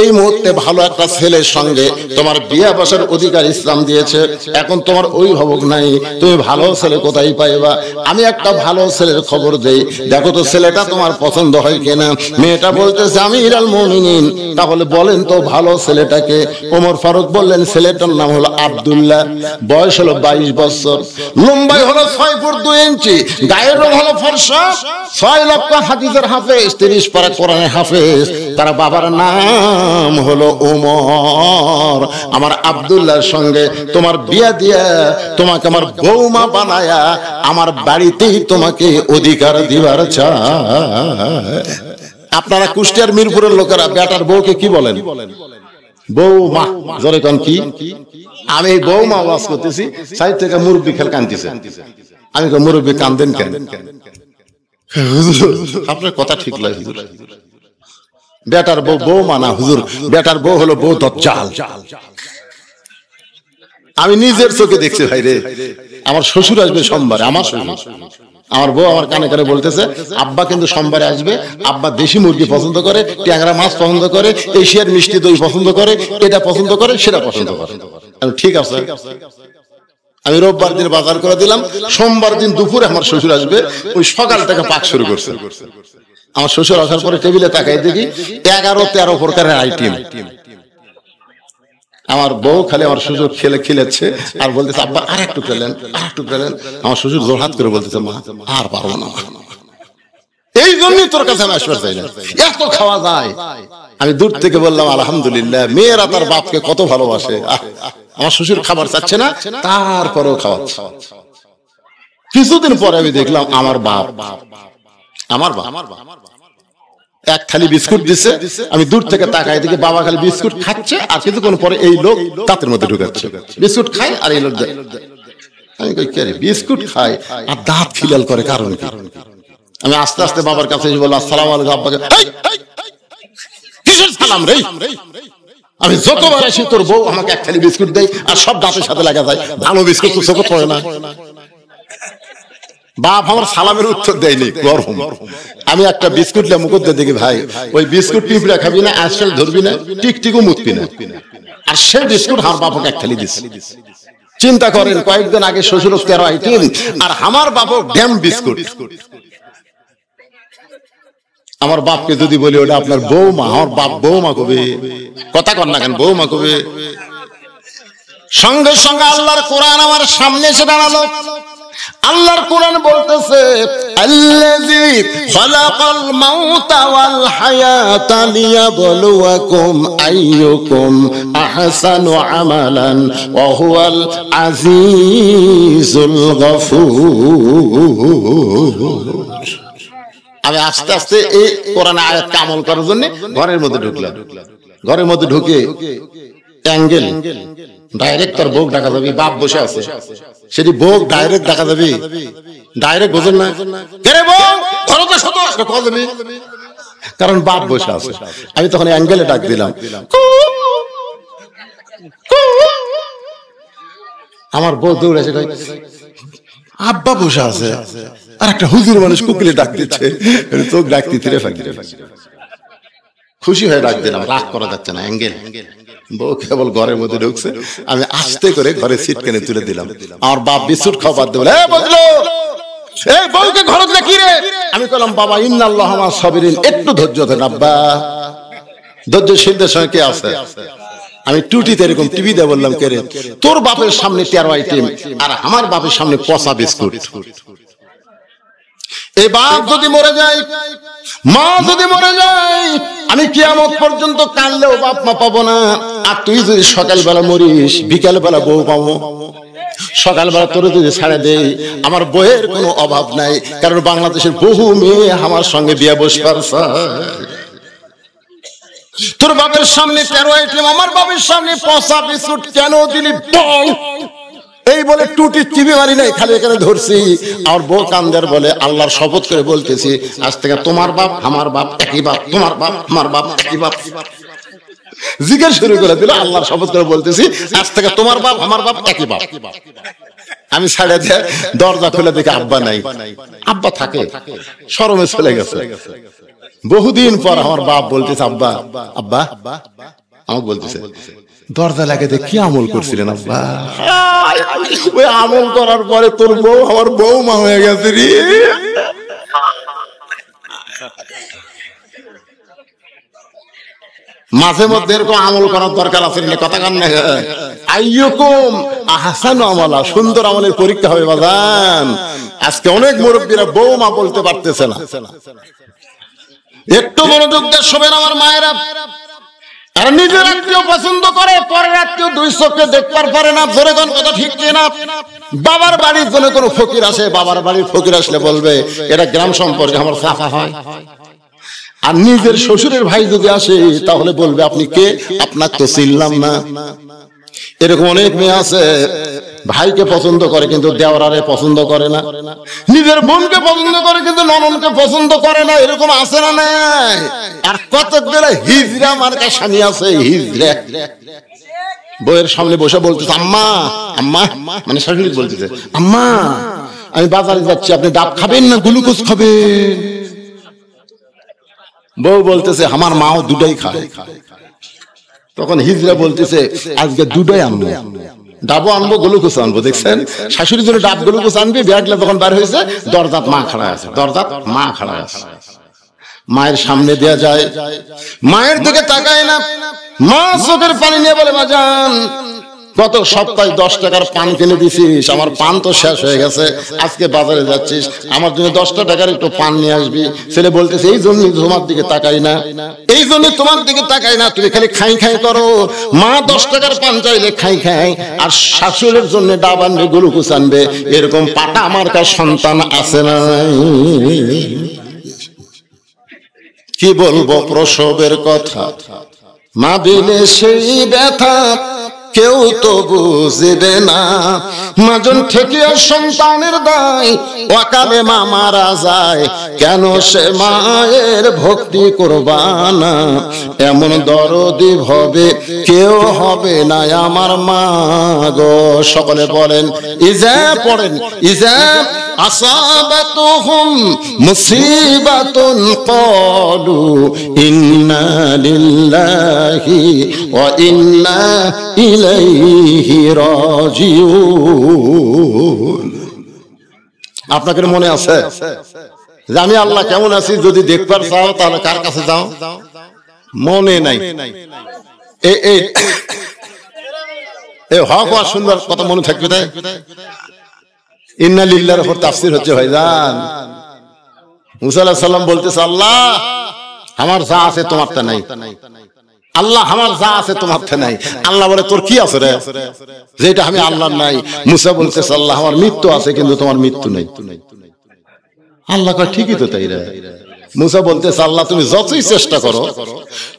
এই মুহূর্তে ভালো একটা ছেলের সঙ্গে তোমার বিয়া বসার অধিকার ইসলাম দিয়েছে এখন তোমার অভিভাবক নাই তুমি ভালো ছেলে কোথায় পাইবা আমি একটা ভালো ছেলের খবর দেই দেখো তো ছেলেটা তোমার পছন্দ হয় কিনা মেয়েটা বলতেছে আমি ইরাল মমিনিন তাহলে বলেন তো ভালো ছেলেটাকে ওমর ফারুক বললেন ছেলেটার নাম নাম হলো আবদুল্লাহ বয়স হলো বাইশ বছর লম্বাই হলো ছয় ফুট দুই ইঞ্চি গায়ের রং হলো ফর্সা ছয় লক্ষ হাদিসের হাফেজ তিরিশ পারা কোরআনে হাফেজ তার বাবার নাম হলো ওমর আমার আবদুল্লাহর সঙ্গে তোমার বিয়া দিয়া তোমাকে আমার বৌমা বানায়া আমার বাড়িতেই তোমাকে অধিকার দিবার চায় আপনারা কুষ্টিয়ার মিরপুরের লোকেরা বেটার বউকে কি বলেন বৌমা জোরে কন কি আমি বৌমা ওয়াজ করতেছি সাইড থেকে মুরব্বী খেল আমি মুরব্বী কান্দেন কেন আপনার কথা ঠিক লাগে বেটার বউ বউ মানা হুজুর বেটার বউ হলো বউ দজ্জাল আমি নিজের চোখে দেখছি ভাইরে আমার শ্বশুর আসবে সোমবারে আমার শ্বশুর আমার বউ আমার কানে কানে বলতেছে আব্বা কিন্তু সোমবারে আসবে আব্বা দেশি মুরগি পছন্দ করে ট্যাংরা মাছ পছন্দ করে এশিয়ার মিষ্টি দই পছন্দ করে এটা পছন্দ করে সেটা পছন্দ করে ঠিক আছে আমি রোববার দিন বাজার করে দিলাম সোমবার দিন দুপুরে আমার শ্বশুর আসবে ওই সকাল থেকে পাক শুরু করছে আমার শ্বশুর আসার পরে টেবিলে তাকাই দেখি এগারো তেরো প্রকারের আইটেম আমার বউ খালি আমার সুযোগ খেলে খেলেছে আর বলতেছে আব্বা আর একটু খেলেন আর একটু খেলেন আমার সুযোগ জোরহাত করে বলতেছে মা আর পারবো না এই জন্যই তোর কাছে আমি আসবার চাই না এত খাওয়া যায় আমি দূর থেকে বললাম আলহামদুলিল্লাহ মেয়েরা তার বাপকে কত ভালোবাসে আমার শ্বশুর খাবার চাচ্ছে না তারপরেও খাওয়া কিছুদিন পরে আমি দেখলাম আমার বাপ আমার বাপ আমার বাপ এক খালি বিস্কুট দিছে আমি দূর থেকে তাকাই দেখি বাবা খালি বিস্কুট খাচ্ছে আর কিন্তু কোন পরে এই লোক তাঁতের মধ্যে ঢুকাচ্ছে বিস্কুট খায় আর এই লোক আমি কই বিস্কুট খায় আর দাঁত ফিলাল করে কারণ কি আমি আস্তে আস্তে বাবার কাছে এসে বললাম আসসালাম আলাইকুম আব্বাকে কিসের সালাম রে আমি যতবার আসি তোর বউ আমাকে এক খালি বিস্কুট দেয় আর সব দাঁতের সাথে লাগা যায় ভালো বিস্কুট তো চোখে পড়ে না বাপ আমার সালামের উত্তর দেয়নি গরম আমি একটা বিস্কুট লে মুকুদ্দে দেখি ভাই ওই বিস্কুট পিঁপড়া খাবি না আজকাল ধরবি না টিক টিকটিকও মুতবি না আর সে বিস্কুট আমার বাপকে এক খালি দিস চিন্তা করেন কয়েকদিন আগে শ্বশুর তেরো আইটেম আর আমার বাপক ড্যাম বিস্কুট আমার বাপকে যদি বলি ওটা আপনার বৌমা আমার বাপ বৌমা কবে কথা কর না কেন বৌমা কবে সঙ্গে সঙ্গে আল্লাহর কোরআন আমার সামনে এসে দাঁড়ালো আল্লাহর কোরআন বলতেছে আল্লাযী খালাকাল মাউতা ওয়াল হায়াতা লিয়াবলুয়াকুম আইয়ুকুম আহসানু আমালান ওয়া হুয়াল গফুর আমি আস্তে আস্তে এই কোরআন আয়াতকে আমল করার জন্য ঘরের মধ্যে ঢুকলাম ঘরের মধ্যে ঢুকে অ্যাঙ্গেল ডাইরেক্ট তার বোক দেখা যাবে বাপ বসে আছে সেটি বোক ডাইরেক্ট দেখা যাবে ডাইরেক্ট বোঝেন না কারণ বাপ বসে আছে আমি তখন অ্যাঙ্গেলে ডাক দিলাম আমার বউ দৌড়ে সেটা আব্বা বসে আছে আর একটা হুজুর মানুষ কুকিলে ডাক দিচ্ছে চোখ ডাক দিতে রে ফাঁকি খুশি হয়ে ডাক দিলাম রাগ করা যাচ্ছে না অ্যাঙ্গেল অ্যাঙ্গেল বউ কেবল ঘরের মধ্যে ঢুকছে আমি আসতে করে ঘরে সিট কেনে তুলে দিলাম আমার বাপ বিস্কুট খাবার দেবো বুঝলো এই বউকে ঘর রে আমি বাবা ইন্নাল্লাহ আমার সবিরিন একটু ধৈর্য ধরেন আব্বা ধৈর্যশীলদের সঙ্গে কে আছে আমি টুটিতে এরকম টিভি দিয়ে বললাম কে রে তোর বাপের সামনে তেরো আইটেম আর আমার বাপের সামনে পচা বিস্কুট এই বাপ যদি মরে যায় মা যদি মরে যায় আমি কিয়ামত পর্যন্ত কাঁদলেও বাপ মা পাবো না আর তুই যদি সকালবেলা মরিস বিকালবেলা বউ পাবো সকালবেলা তোর যদি ছাড়ে দেই আমার বইয়ের কোনো অভাব নাই কারণ বাংলাদেশের বহু মেয়ে আমার সঙ্গে বিয়া বসবার তোর বাপের সামনে তেরো আইটেম আমার বাপের সামনে পচা বিস্কুট কেন দিলি বল এই বলে টুটি চিবি মারি নাই খালি এখানে ধরছি আর বউ কান্দার বলে আল্লাহর শপথ করে বলতেছি আজ থেকে তোমার বাপ আমার বাপ একই বাপ তোমার বাপ আমার বাপ একই বাপ জিজ্ঞেস শুরু করে দিল আল্লাহর শপথ করে বলতেছি আজ থেকে তোমার বাপ আমার বাপ একই বাপ আমি সাড়ে দরজা খুলে দেখে আব্বা নাই আব্বা থাকে সরমে চলে গেছে বহুদিন পর আমার বাপ বলতেছে আব্বা আব্বা আমাকে বলতেছে দরজা লাগাতে কি আমল করছিলেন আব্বা ওই আমল করার পরে তোর বউ আমার বউ মা হয়ে গেছে রে মাঝে মধ্যে এরকম আমল করার দরকার আছে কথা কান না আইয়কম আহসান আমলা সুন্দর আমলের পরীক্ষা হবে বাজান আজকে অনেক মুরব্বীরা মা বলতে পারতেছে না একটু মনোযোগ দিয়ে শোবেন আমার মায়েরা আর নিজের আত্মীয় পছন্দ করে পরের আত্মীয় দুই চোখকে দেখবার পারে না ধরে কোন কথা ঠিক না বাবার বাড়ির জন্য কোনো ফকির আসে বাবার বাড়ির ফকির আসলে বলবে এটা গ্রাম সম্পর্কে আমার সাফা হয় আর নিজের শ্বশুরের ভাই যদি আসে তাহলে বলবে আপনি কে আপনার তো চিনলাম না এরকম অনেক মেয়ে আছে ভাইকে পছন্দ করে কিন্তু দেওয়ারে পছন্দ করে না নিজের বোনকে পছন্দ করে কিন্তু নননকে পছন্দ করে না এরকম আছে না নাই আর কত হিজরা আমার কাছে আছে হিজরা বইয়ের সামনে বসে বলতেছে আম্মা আম্মা মানে শাশুড়ি বলতেছে আম্মা আমি বাজারে যাচ্ছি আপনি ডাব খাবেন না গ্লুকোজ খাবেন বউ বলতেছে আমার মাও দুটাই খায় তখন হিজরা বলতেছে আজকে দুটাই আনবো ডাবো আনবো গোলুকুস আনবো দেখছেন শাশুড়ি জন্য ডাব গোলুকুস আনবি ব্যাটলা তখন বার হয়েছে দরজাত মা খাড়া আছে দরজাত মা খাড়া আছে মায়ের সামনে দেয়া যায় মায়ের দিকে তাকায় না মা চোখের পানি নিয়ে বলে মা যান গত সপ্তাহে দশ টাকার পান কিনে দিছিস আমার পান তো শেষ হয়ে গেছে আজকে বাজারে যাচ্ছিস আমার জন্য দশটা টাকার একটু পান নিয়ে আসবি ছেলে বলতেছে এই জন্য তোমার দিকে তাকাই না এই জন্য তোমার দিকে তাকাই না তুমি খালি খাই খাই করো মা দশ টাকার পান চাইলে খাই খাই আর শাশুড়ের জন্য ডাব আনবে গুলুকুচ আনবে এরকম পাটা আমার কাছে সন্তান আছে না কি বলবো প্রসবের কথা মা দিলে সেই ব্যথা কেউ তো বুঝবে না মাজন থেকে সন্তানের দায় অকালে মা মারা যায় কেন সে মায়ের ভক্তি করবানা এমন দরদি হবে কেউ হবে না আমার মা গো সকলে বলেন ইজা পড়েন ইজা আসাবাতুহুম মুসিবাতুন ক্বালু ইন্না লিল্লাহি ওয়া ইন্না ইলাইহি রাজিউন আপনাদের মনে আছে যে আমি আল্লাহ কেমন আছি যদি দেখবার চাও তাহলে কার কাছে যাও মনে নাই এ হক হওয়া সুন্দর কথা মনে থাকবে তাই ইন্না লিল্লার তাফসির হচ্ছে ভাইজান সাল্লাম বলতেছে আল্লাহ আমার যা আছে তোমার তা নাই আল্লাহ আমার যা আছে তোমার তে নাই আল্লাহ বলে তোর কি আছে রে যেটা আমি আল্লাহ নাই মুসা আল্লাহ আমার মৃত্যু আছে কিন্তু তোমার মৃত্যু নাই আল্লাহ কয় ঠিকই তো তাই রে মুসা বলতে আল্লাহ তুমি যতই চেষ্টা করো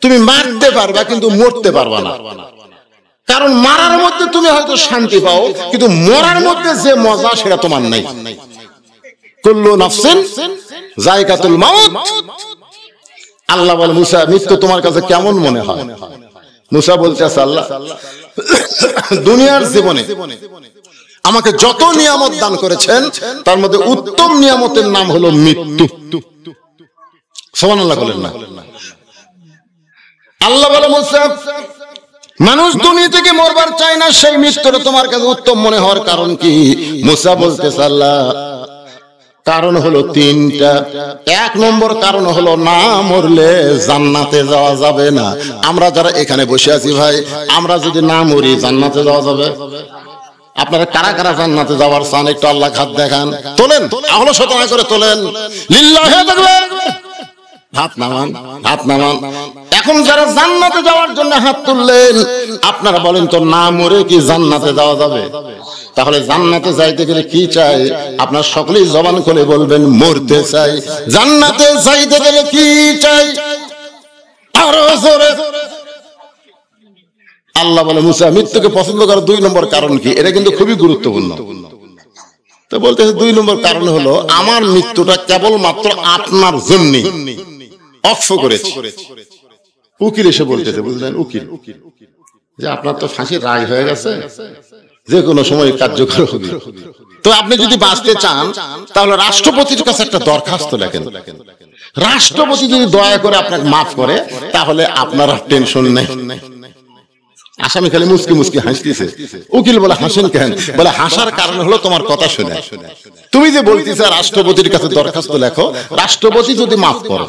তুমি মারতে পারবা কিন্তু মরতে পারবা না কারণ মারার মধ্যে তুমি হয়তো শান্তি পাও কিন্তু মরার মধ্যে যে মজা সেটা তোমার নাই আল্লাহ মুসা মৃত্যু তোমার কাছে কেমন মনে হয় মুসা আচ্ছা, আল্লাহ দুনিয়ার জীবনে আমাকে যত নিয়ামত দান করেছেন তার মধ্যে উত্তম নিয়ামতের নাম হলো মৃত্যু সমান আল্লাহ বলেন না আল্লাহ বলে মুসা মানুষ দুনিয়া থেকে মরবার চায় না সেই মৃত্যুর তোমার কাছে উত্তম মনে হওয়ার কারণ কি মুসা বলতে সাল্লাহ কারণ হলো তিনটা এক নম্বর কারণ হলো না মরলে জান্নাতে যাওয়া যাবে না আমরা যারা এখানে বসে আছি ভাই আমরা যদি না মরি জান্নাতে যাওয়া যাবে আপনারা কারা কারা জান্নাতে যাওয়ার চান একটু আল্লাহ খাত দেখান তোলেন আহলো শতনা করে তোলেন লিল্লাহ হাত নামান হাত নামান এখন যারা জান্নাতে যাওয়ার জন্য হাত তুললেন আপনারা বলেন তো না মরে কি জান্নাতে যাওয়া যাবে তাহলে জান্নাতে যাইতে গেলে কি চাই আপনার সকলেই জবান করে বলবেন মরতে চাই জান্নাতে যাইতে গেলে কি চাই আরো জোরে আল্লাহ বলে মুসা মৃত্যুকে পছন্দ করার দুই নম্বর কারণ কি এটা কিন্তু খুবই গুরুত্বপূর্ণ তো বলতেছে দুই নম্বর কারণ হলো আমার মৃত্যুটা কেবল মাত্র আপনার জন্যই অক্ষ করেছে উকিল এসে বলতেছে বুঝলেন উকিল যে আপনার তো ফাঁসির রায় হয়ে গেছে যে কোনো সময় কার্যকর হবে তো আপনি যদি বাঁচতে চান তাহলে রাষ্ট্রপতির কাছে একটা দরখাস্ত লেখেন রাষ্ট্রপতি যদি দয়া করে আপনাকে মাফ করে তাহলে আপনার আর টেনশন নেই আসামি খালি মুসকি মুসকি হাসতেছে উকিল বলে হাসেন কেন বলে হাসার কারণ হলো তোমার কথা শুনে তুমি যে বলতেছে রাষ্ট্রপতির কাছে দরখাস্ত লেখো রাষ্ট্রপতি যদি মাফ করো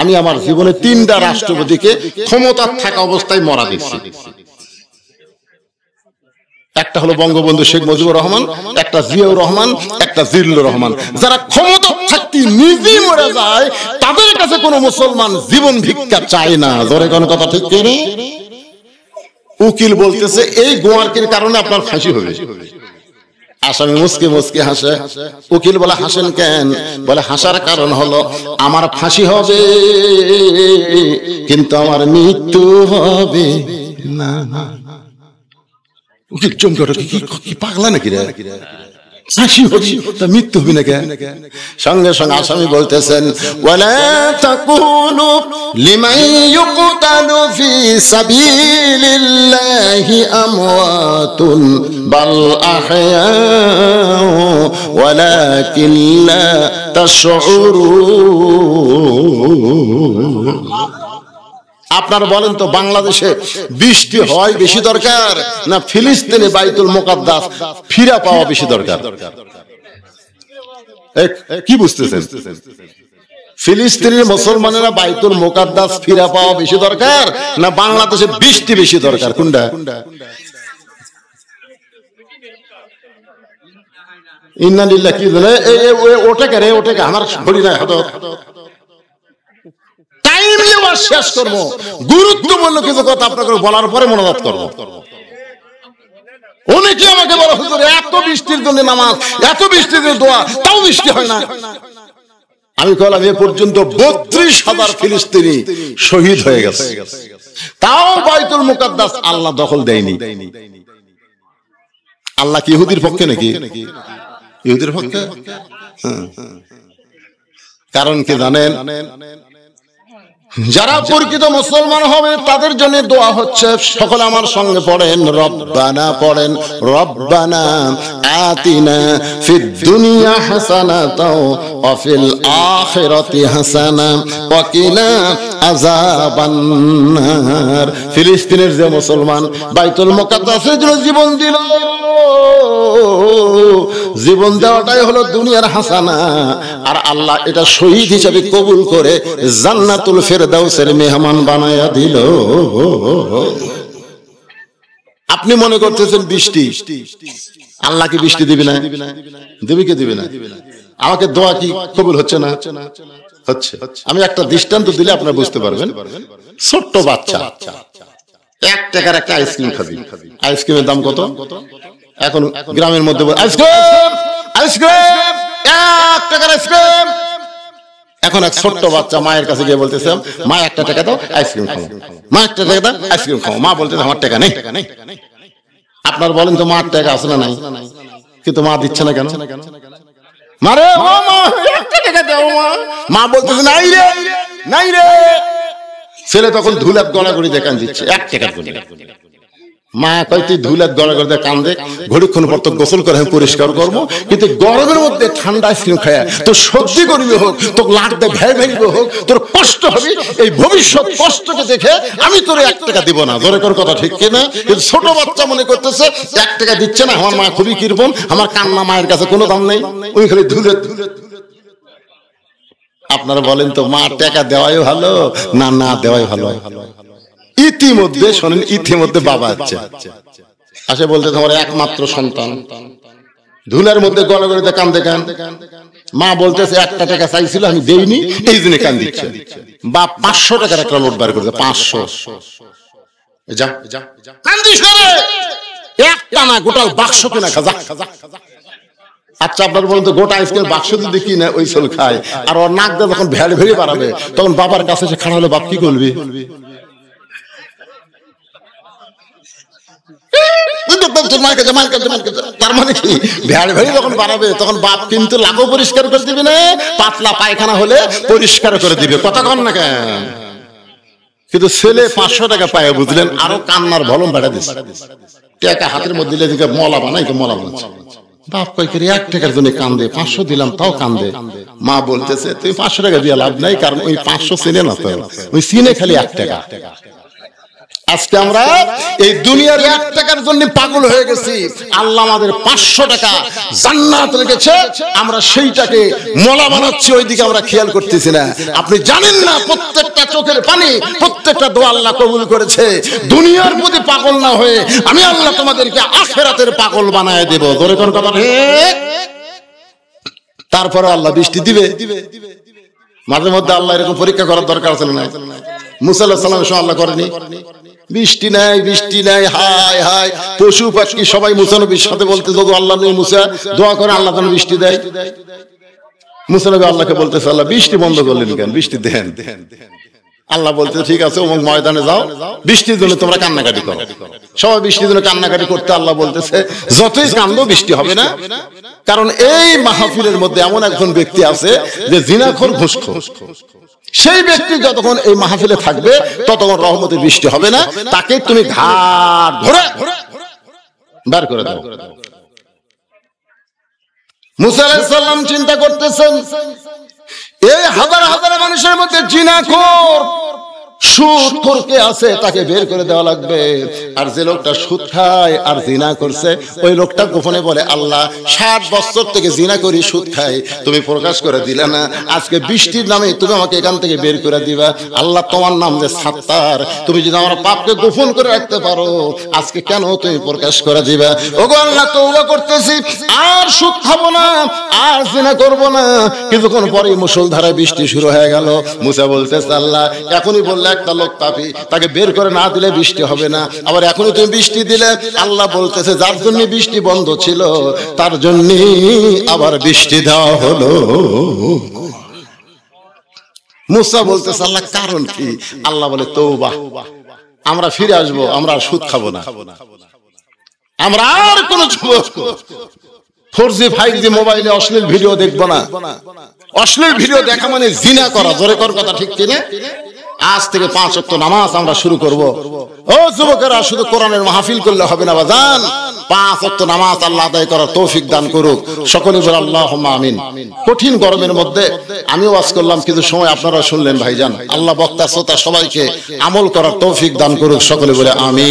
আমি আমার জীবনে তিনটা রাষ্ট্রপতিকে ক্ষমতার থাকা অবস্থায় মরা দিচ্ছি একটা হলো বঙ্গবন্ধু শেখ মুজিবুর রহমান একটা জিয়াউর রহমান একটা জিল্লুর রহমান যারা ক্ষমতা থাকতে নিজে মরে যায় তাদের কাছে কোনো মুসলমান জীবন ভিক্ষা চায় না জোরে কোনো কথা ঠিক কিনা উকিল বলতেছে এই গোয়ারকির কারণে আপনার ফাঁসি হবে আসামি মুসকি মুসকি হাসে উকিল বলে হাসেন কেন বলে হাসার কারণ হলো আমার ফাঁসি হবে কিন্তু আমার মৃত্যু হবে না উকিল চমকে কি পাগলা নাকি রে সাক্ষী হবি তা মৃত্যু হবি না কেন সঙ্গে সঙ্গে আসামি বলতেছেন ওয়ালা তাকুলু লিমান ইউকতালু ফি সাবিলিল্লাহি আমওয়াতুন বাল আহয়া ওয়ালাকিন লা তাশউরুন আপনারা বলেন তো বাংলাদেশে বৃষ্টি হয় বেশি দরকার না ফিলিস্তিনে বাইতুল মোকাদ্দাস ফিরা পাওয়া বেশি দরকার কি বুঝতেছেন ফিলিস্তিনের মুসলমানেরা বাইতুল মোকাদ্দাস ফিরা পাওয়া বেশি দরকার না বাংলাদেশে বৃষ্টি বেশি দরকার কোনটা ইন্নালিল্লাহ কি ওটাকে রে ওটাকে আমার ঘড়ি নাই হাতত টাইম শেষ গুরুত্বপূর্ণ কিছু কথা আপনাকে বলার পরে অনেকে আমাকে বলা এত বৃষ্টির জন্য নামাজ এত বৃষ্টির জন্য দোয়া তাও বৃষ্টি হয় না আমি কলাম এ পর্যন্ত বত্রিশ হাজার ফিলিস্তিনি শহীদ হয়ে গেছে তাও বাইতুল মুকাদ্দাস আল্লাহ দখল দেয়নি আল্লাহ কি ইহুদির পক্ষে নাকি ইহুদির পক্ষে হ্যাঁ। কারণ কি জানেন যারা প্রকৃত মুসলমান হবে তাদের জন্য দোয়া হচ্ছে সকল আমার সঙ্গে পড়েন রব্বানা পড়েন রব্বানা আতিনা ফিদ দুনিয়া হাসানাতাও ওয়া ফিল আখিরাতি হাসানা ওয়া কিনা আজাবান্নার ফিলিস্তিনের যে মুসলমান বাইতুল মোকাদ্দাসের যে জীবন দিল জীবন দেওয়াটাই হলো দুনিয়ার হাসানা আর আল্লাহ এটা শহীদ হিসেবে কবুল করে জান্নাতুল ফেরদাউসের মেহমান বানায়া দিল আপনি মনে করতেছেন বৃষ্টি আল্লাহ কি বৃষ্টি দিবি না দিবি কে দিবি না আমাকে দোয়া কি কবুল হচ্ছে না হচ্ছে আমি একটা দৃষ্টান্ত দিলে আপনারা বুঝতে পারবেন ছোট্ট বাচ্চা এক টাকার একটা আইসক্রিম খাবি আইসক্রিমের দাম কত এখন গ্রামের মধ্যে আইসক্রিম আইসক্রিম এক টাকার আইসক্রিম এখন এক ছোট্ট বাচ্চা মায়ের কাছে গিয়ে বলতেছে মা একটা টাকা দাও আইসক্রিম খাও মা একটা টাকা দাও আইসক্রিম খাও মা বলতেছে আমার টাকা নেই আপনার বলেন তো মার টাকা আছে না নাই কিন্তু মা দিচ্ছে না কেন মারে ও মা একটা টাকা দাও মা মা বলতেছে নাই রে নাই রে ছেলে তখন ধুলাপ গলা করে দেখান দিচ্ছে এক টাকা কান্দে ঘড়িক্ষণ পর তো গোসল করে পরিষ্কার করবো কিন্তু গরমের মধ্যে তোর হোক তোর ভেঙবে হোক তোর কষ্ট হবে এই ভবিষ্যৎ কষ্টকে দেখে আমি তোর এক টাকা দিব না কর কথা ঠিক কিনা কিন্তু ছোট বাচ্চা মনে করতেছে এক টাকা দিচ্ছে না আমার মা খুবই কিরপন আমার কান্না মায়ের কাছে কোনো দাম নেই ওই খালি ধুলে আপনারা বলেন তো মা টাকা দেওয়াই ভালো না না দেওয়াই ভালো ভালো ইতিমধ্যে শোনেন ইতিমধ্যে বাবা আছে আসে বলতে তোমার একমাত্র সন্তান ধুলার মধ্যে গলে গলিতে কান্দে কান মা বলতেছে একটা টাকা চাইছিল আমি দেইনি এই জন্য কান দিচ্ছে বা পাঁচশো টাকার একটা নোট বার করতে পাঁচশো যা একটা না গোটাল বাক্স কিনা খাজা আচ্ছা আপনার বলুন তো গোটা আইসক্রিম বাক্স যদি কিনে ওই সোল খায় আর ওর নাক দিয়ে যখন ভ্যাড় ভেড়ে বাড়াবে তখন বাবার কাছে সে খাড়া হলে বাপ কি করবি পরিষ্কার করে না পাতলা পায়খানা হলে পরিষ্কার করে দিবে কথা কন না কেন কিন্তু ছেলে পাঁচশো টাকা বুঝলেন আরো কান্নার ভলম বেড়া দিচ্ছে হাতের মধ্যে দিলে মলা বানাই মলা বানাচ্ছে বাপ কয়েকের এক টাকার জন্য কান্দে পাঁচশো দিলাম তাও কান্দে মা বলতেছে তুই পাঁচশো টাকা দিয়ে লাভ নাই কারণ ওই পাঁচশো চিনে না তো ওই চিনে খালি এক টাকা আজকে আমরা এই দুনিয়ার এক টাকার জন্য পাগল হয়ে গেছি আল্লাহ আমাদের পাঁচশো টাকা জান্নাত রেখেছে আমরা সেইটাকে মলা বানাচ্ছি ওইদিকে আমরা খেয়াল করতেছি না আপনি জানেন না প্রত্যেকটা চোখের পানি প্রত্যেকটা দোয়া আল্লাহ কবুল করেছে দুনিয়ার প্রতি পাগল না হয়ে আমি আল্লাহ তোমাদেরকে আখেরাতের পাগল বানায় দেব ধরে কোন কথা তারপরে আল্লাহ বৃষ্টি দিবে মাঝে মধ্যে আল্লাহ এরকম পরীক্ষা করার দরকার আছে না মুসাল্লাহ সাল্লাম আল্লাহ করেনি বৃষ্টি নাই বৃষ্টি নাই হাই হাই পশু পাখি সবাই মুসানবির সাথে বলতে গো আল্লাহ নেই মুসা দোয়া করে আল্লাহ তখন বৃষ্টি দেয় মুসানবি আল্লাহকে বলতে আল্লাহ বৃষ্টি বন্ধ করলেন কেন বৃষ্টি দেন আল্লাহ বলতে ঠিক আছে অমুক ময়দানে যাও বৃষ্টির জন্য তোমরা কান্নাকাটি করো সবাই বৃষ্টির জন্য কান্নাকাটি করতে আল্লাহ বলতেছে যতই কান্দো বৃষ্টি হবে না কারণ এই মাহফিলের মধ্যে এমন একজন ব্যক্তি আছে যে জিনাখর ঘুষ সেই ব্যক্তি যতক্ষণ এই মাহফিলে থাকবে ততক্ষণ রহমতের বৃষ্টি হবে না তাকে তুমি ঘাট ধরে বার করে দাও মুসাল্লাম চিন্তা করতেছেন এই হাজার হাজার মানুষের মধ্যে কর সুদ করতে আছে তাকে বের করে দেওয়া লাগবে আর যে লোকটা সুদ খায় আর জিনা করছে ওই লোকটা গোপনে বলে আল্লাহ ষাট বছর থেকে জিনা করি সুদ খাই তুমি প্রকাশ করে দিলে না আজকে বৃষ্টির নামে তুমি আমাকে এখান থেকে বের করে দিবা আল্লাহ তোমার নাম যে সাত্তার তুমি যদি আমার পাপকে গোপন করে রাখতে পারো আজকে কেন তুমি প্রকাশ করে দিবা ওগো আল্লাহ তৌবা করতেছি আর সুদ খাবো না আর জিনা করবো না কিছুক্ষণ পরে মুসলধারা বৃষ্টি শুরু হয়ে গেল মুসা বলতেছে আল্লাহ এখনই বললে একটা লোক পাপি তাকে বের করে না দিলে বৃষ্টি হবে না আবার এখনই তুমি বৃষ্টি দিলে আল্লাহ বলতেছে যার জন্য বৃষ্টি বন্ধ ছিল তার জন্য আবার বৃষ্টি দেওয়া হলো মুসা বলতেছে আল্লাহ কারণ কি আল্লাহ বলে তৌবা আমরা ফিরে আসবো আমরা আর সুদ খাবো না আমরা আর কোন ফোর ফাইভ জি মোবাইলে অশ্লীল ভিডিও দেখবো না অশ্লীল ভিডিও দেখা মানে জিনা করা জোরে কর কথা ঠিক কিনা আজ থেকে পাঁচ অক্ট নামাজ আমরা শুরু করব। ও যুবকেরা শুধু কোরআনের মাহফিল করলে হবে না বাজান পাঁচ অক্ট নামাজ আল্লাহ আদায় করার তৌফিক দান করুক সকলে বলে আল্লাহ আমিন কঠিন গরমের মধ্যে আমি ওয়াজ করলাম কিছু সময় আপনারা শুনলেন ভাইজান আল্লাহ বক্তা শ্রোতা সবাইকে আমল করার তৌফিক দান করুক সকলে বলে আমিন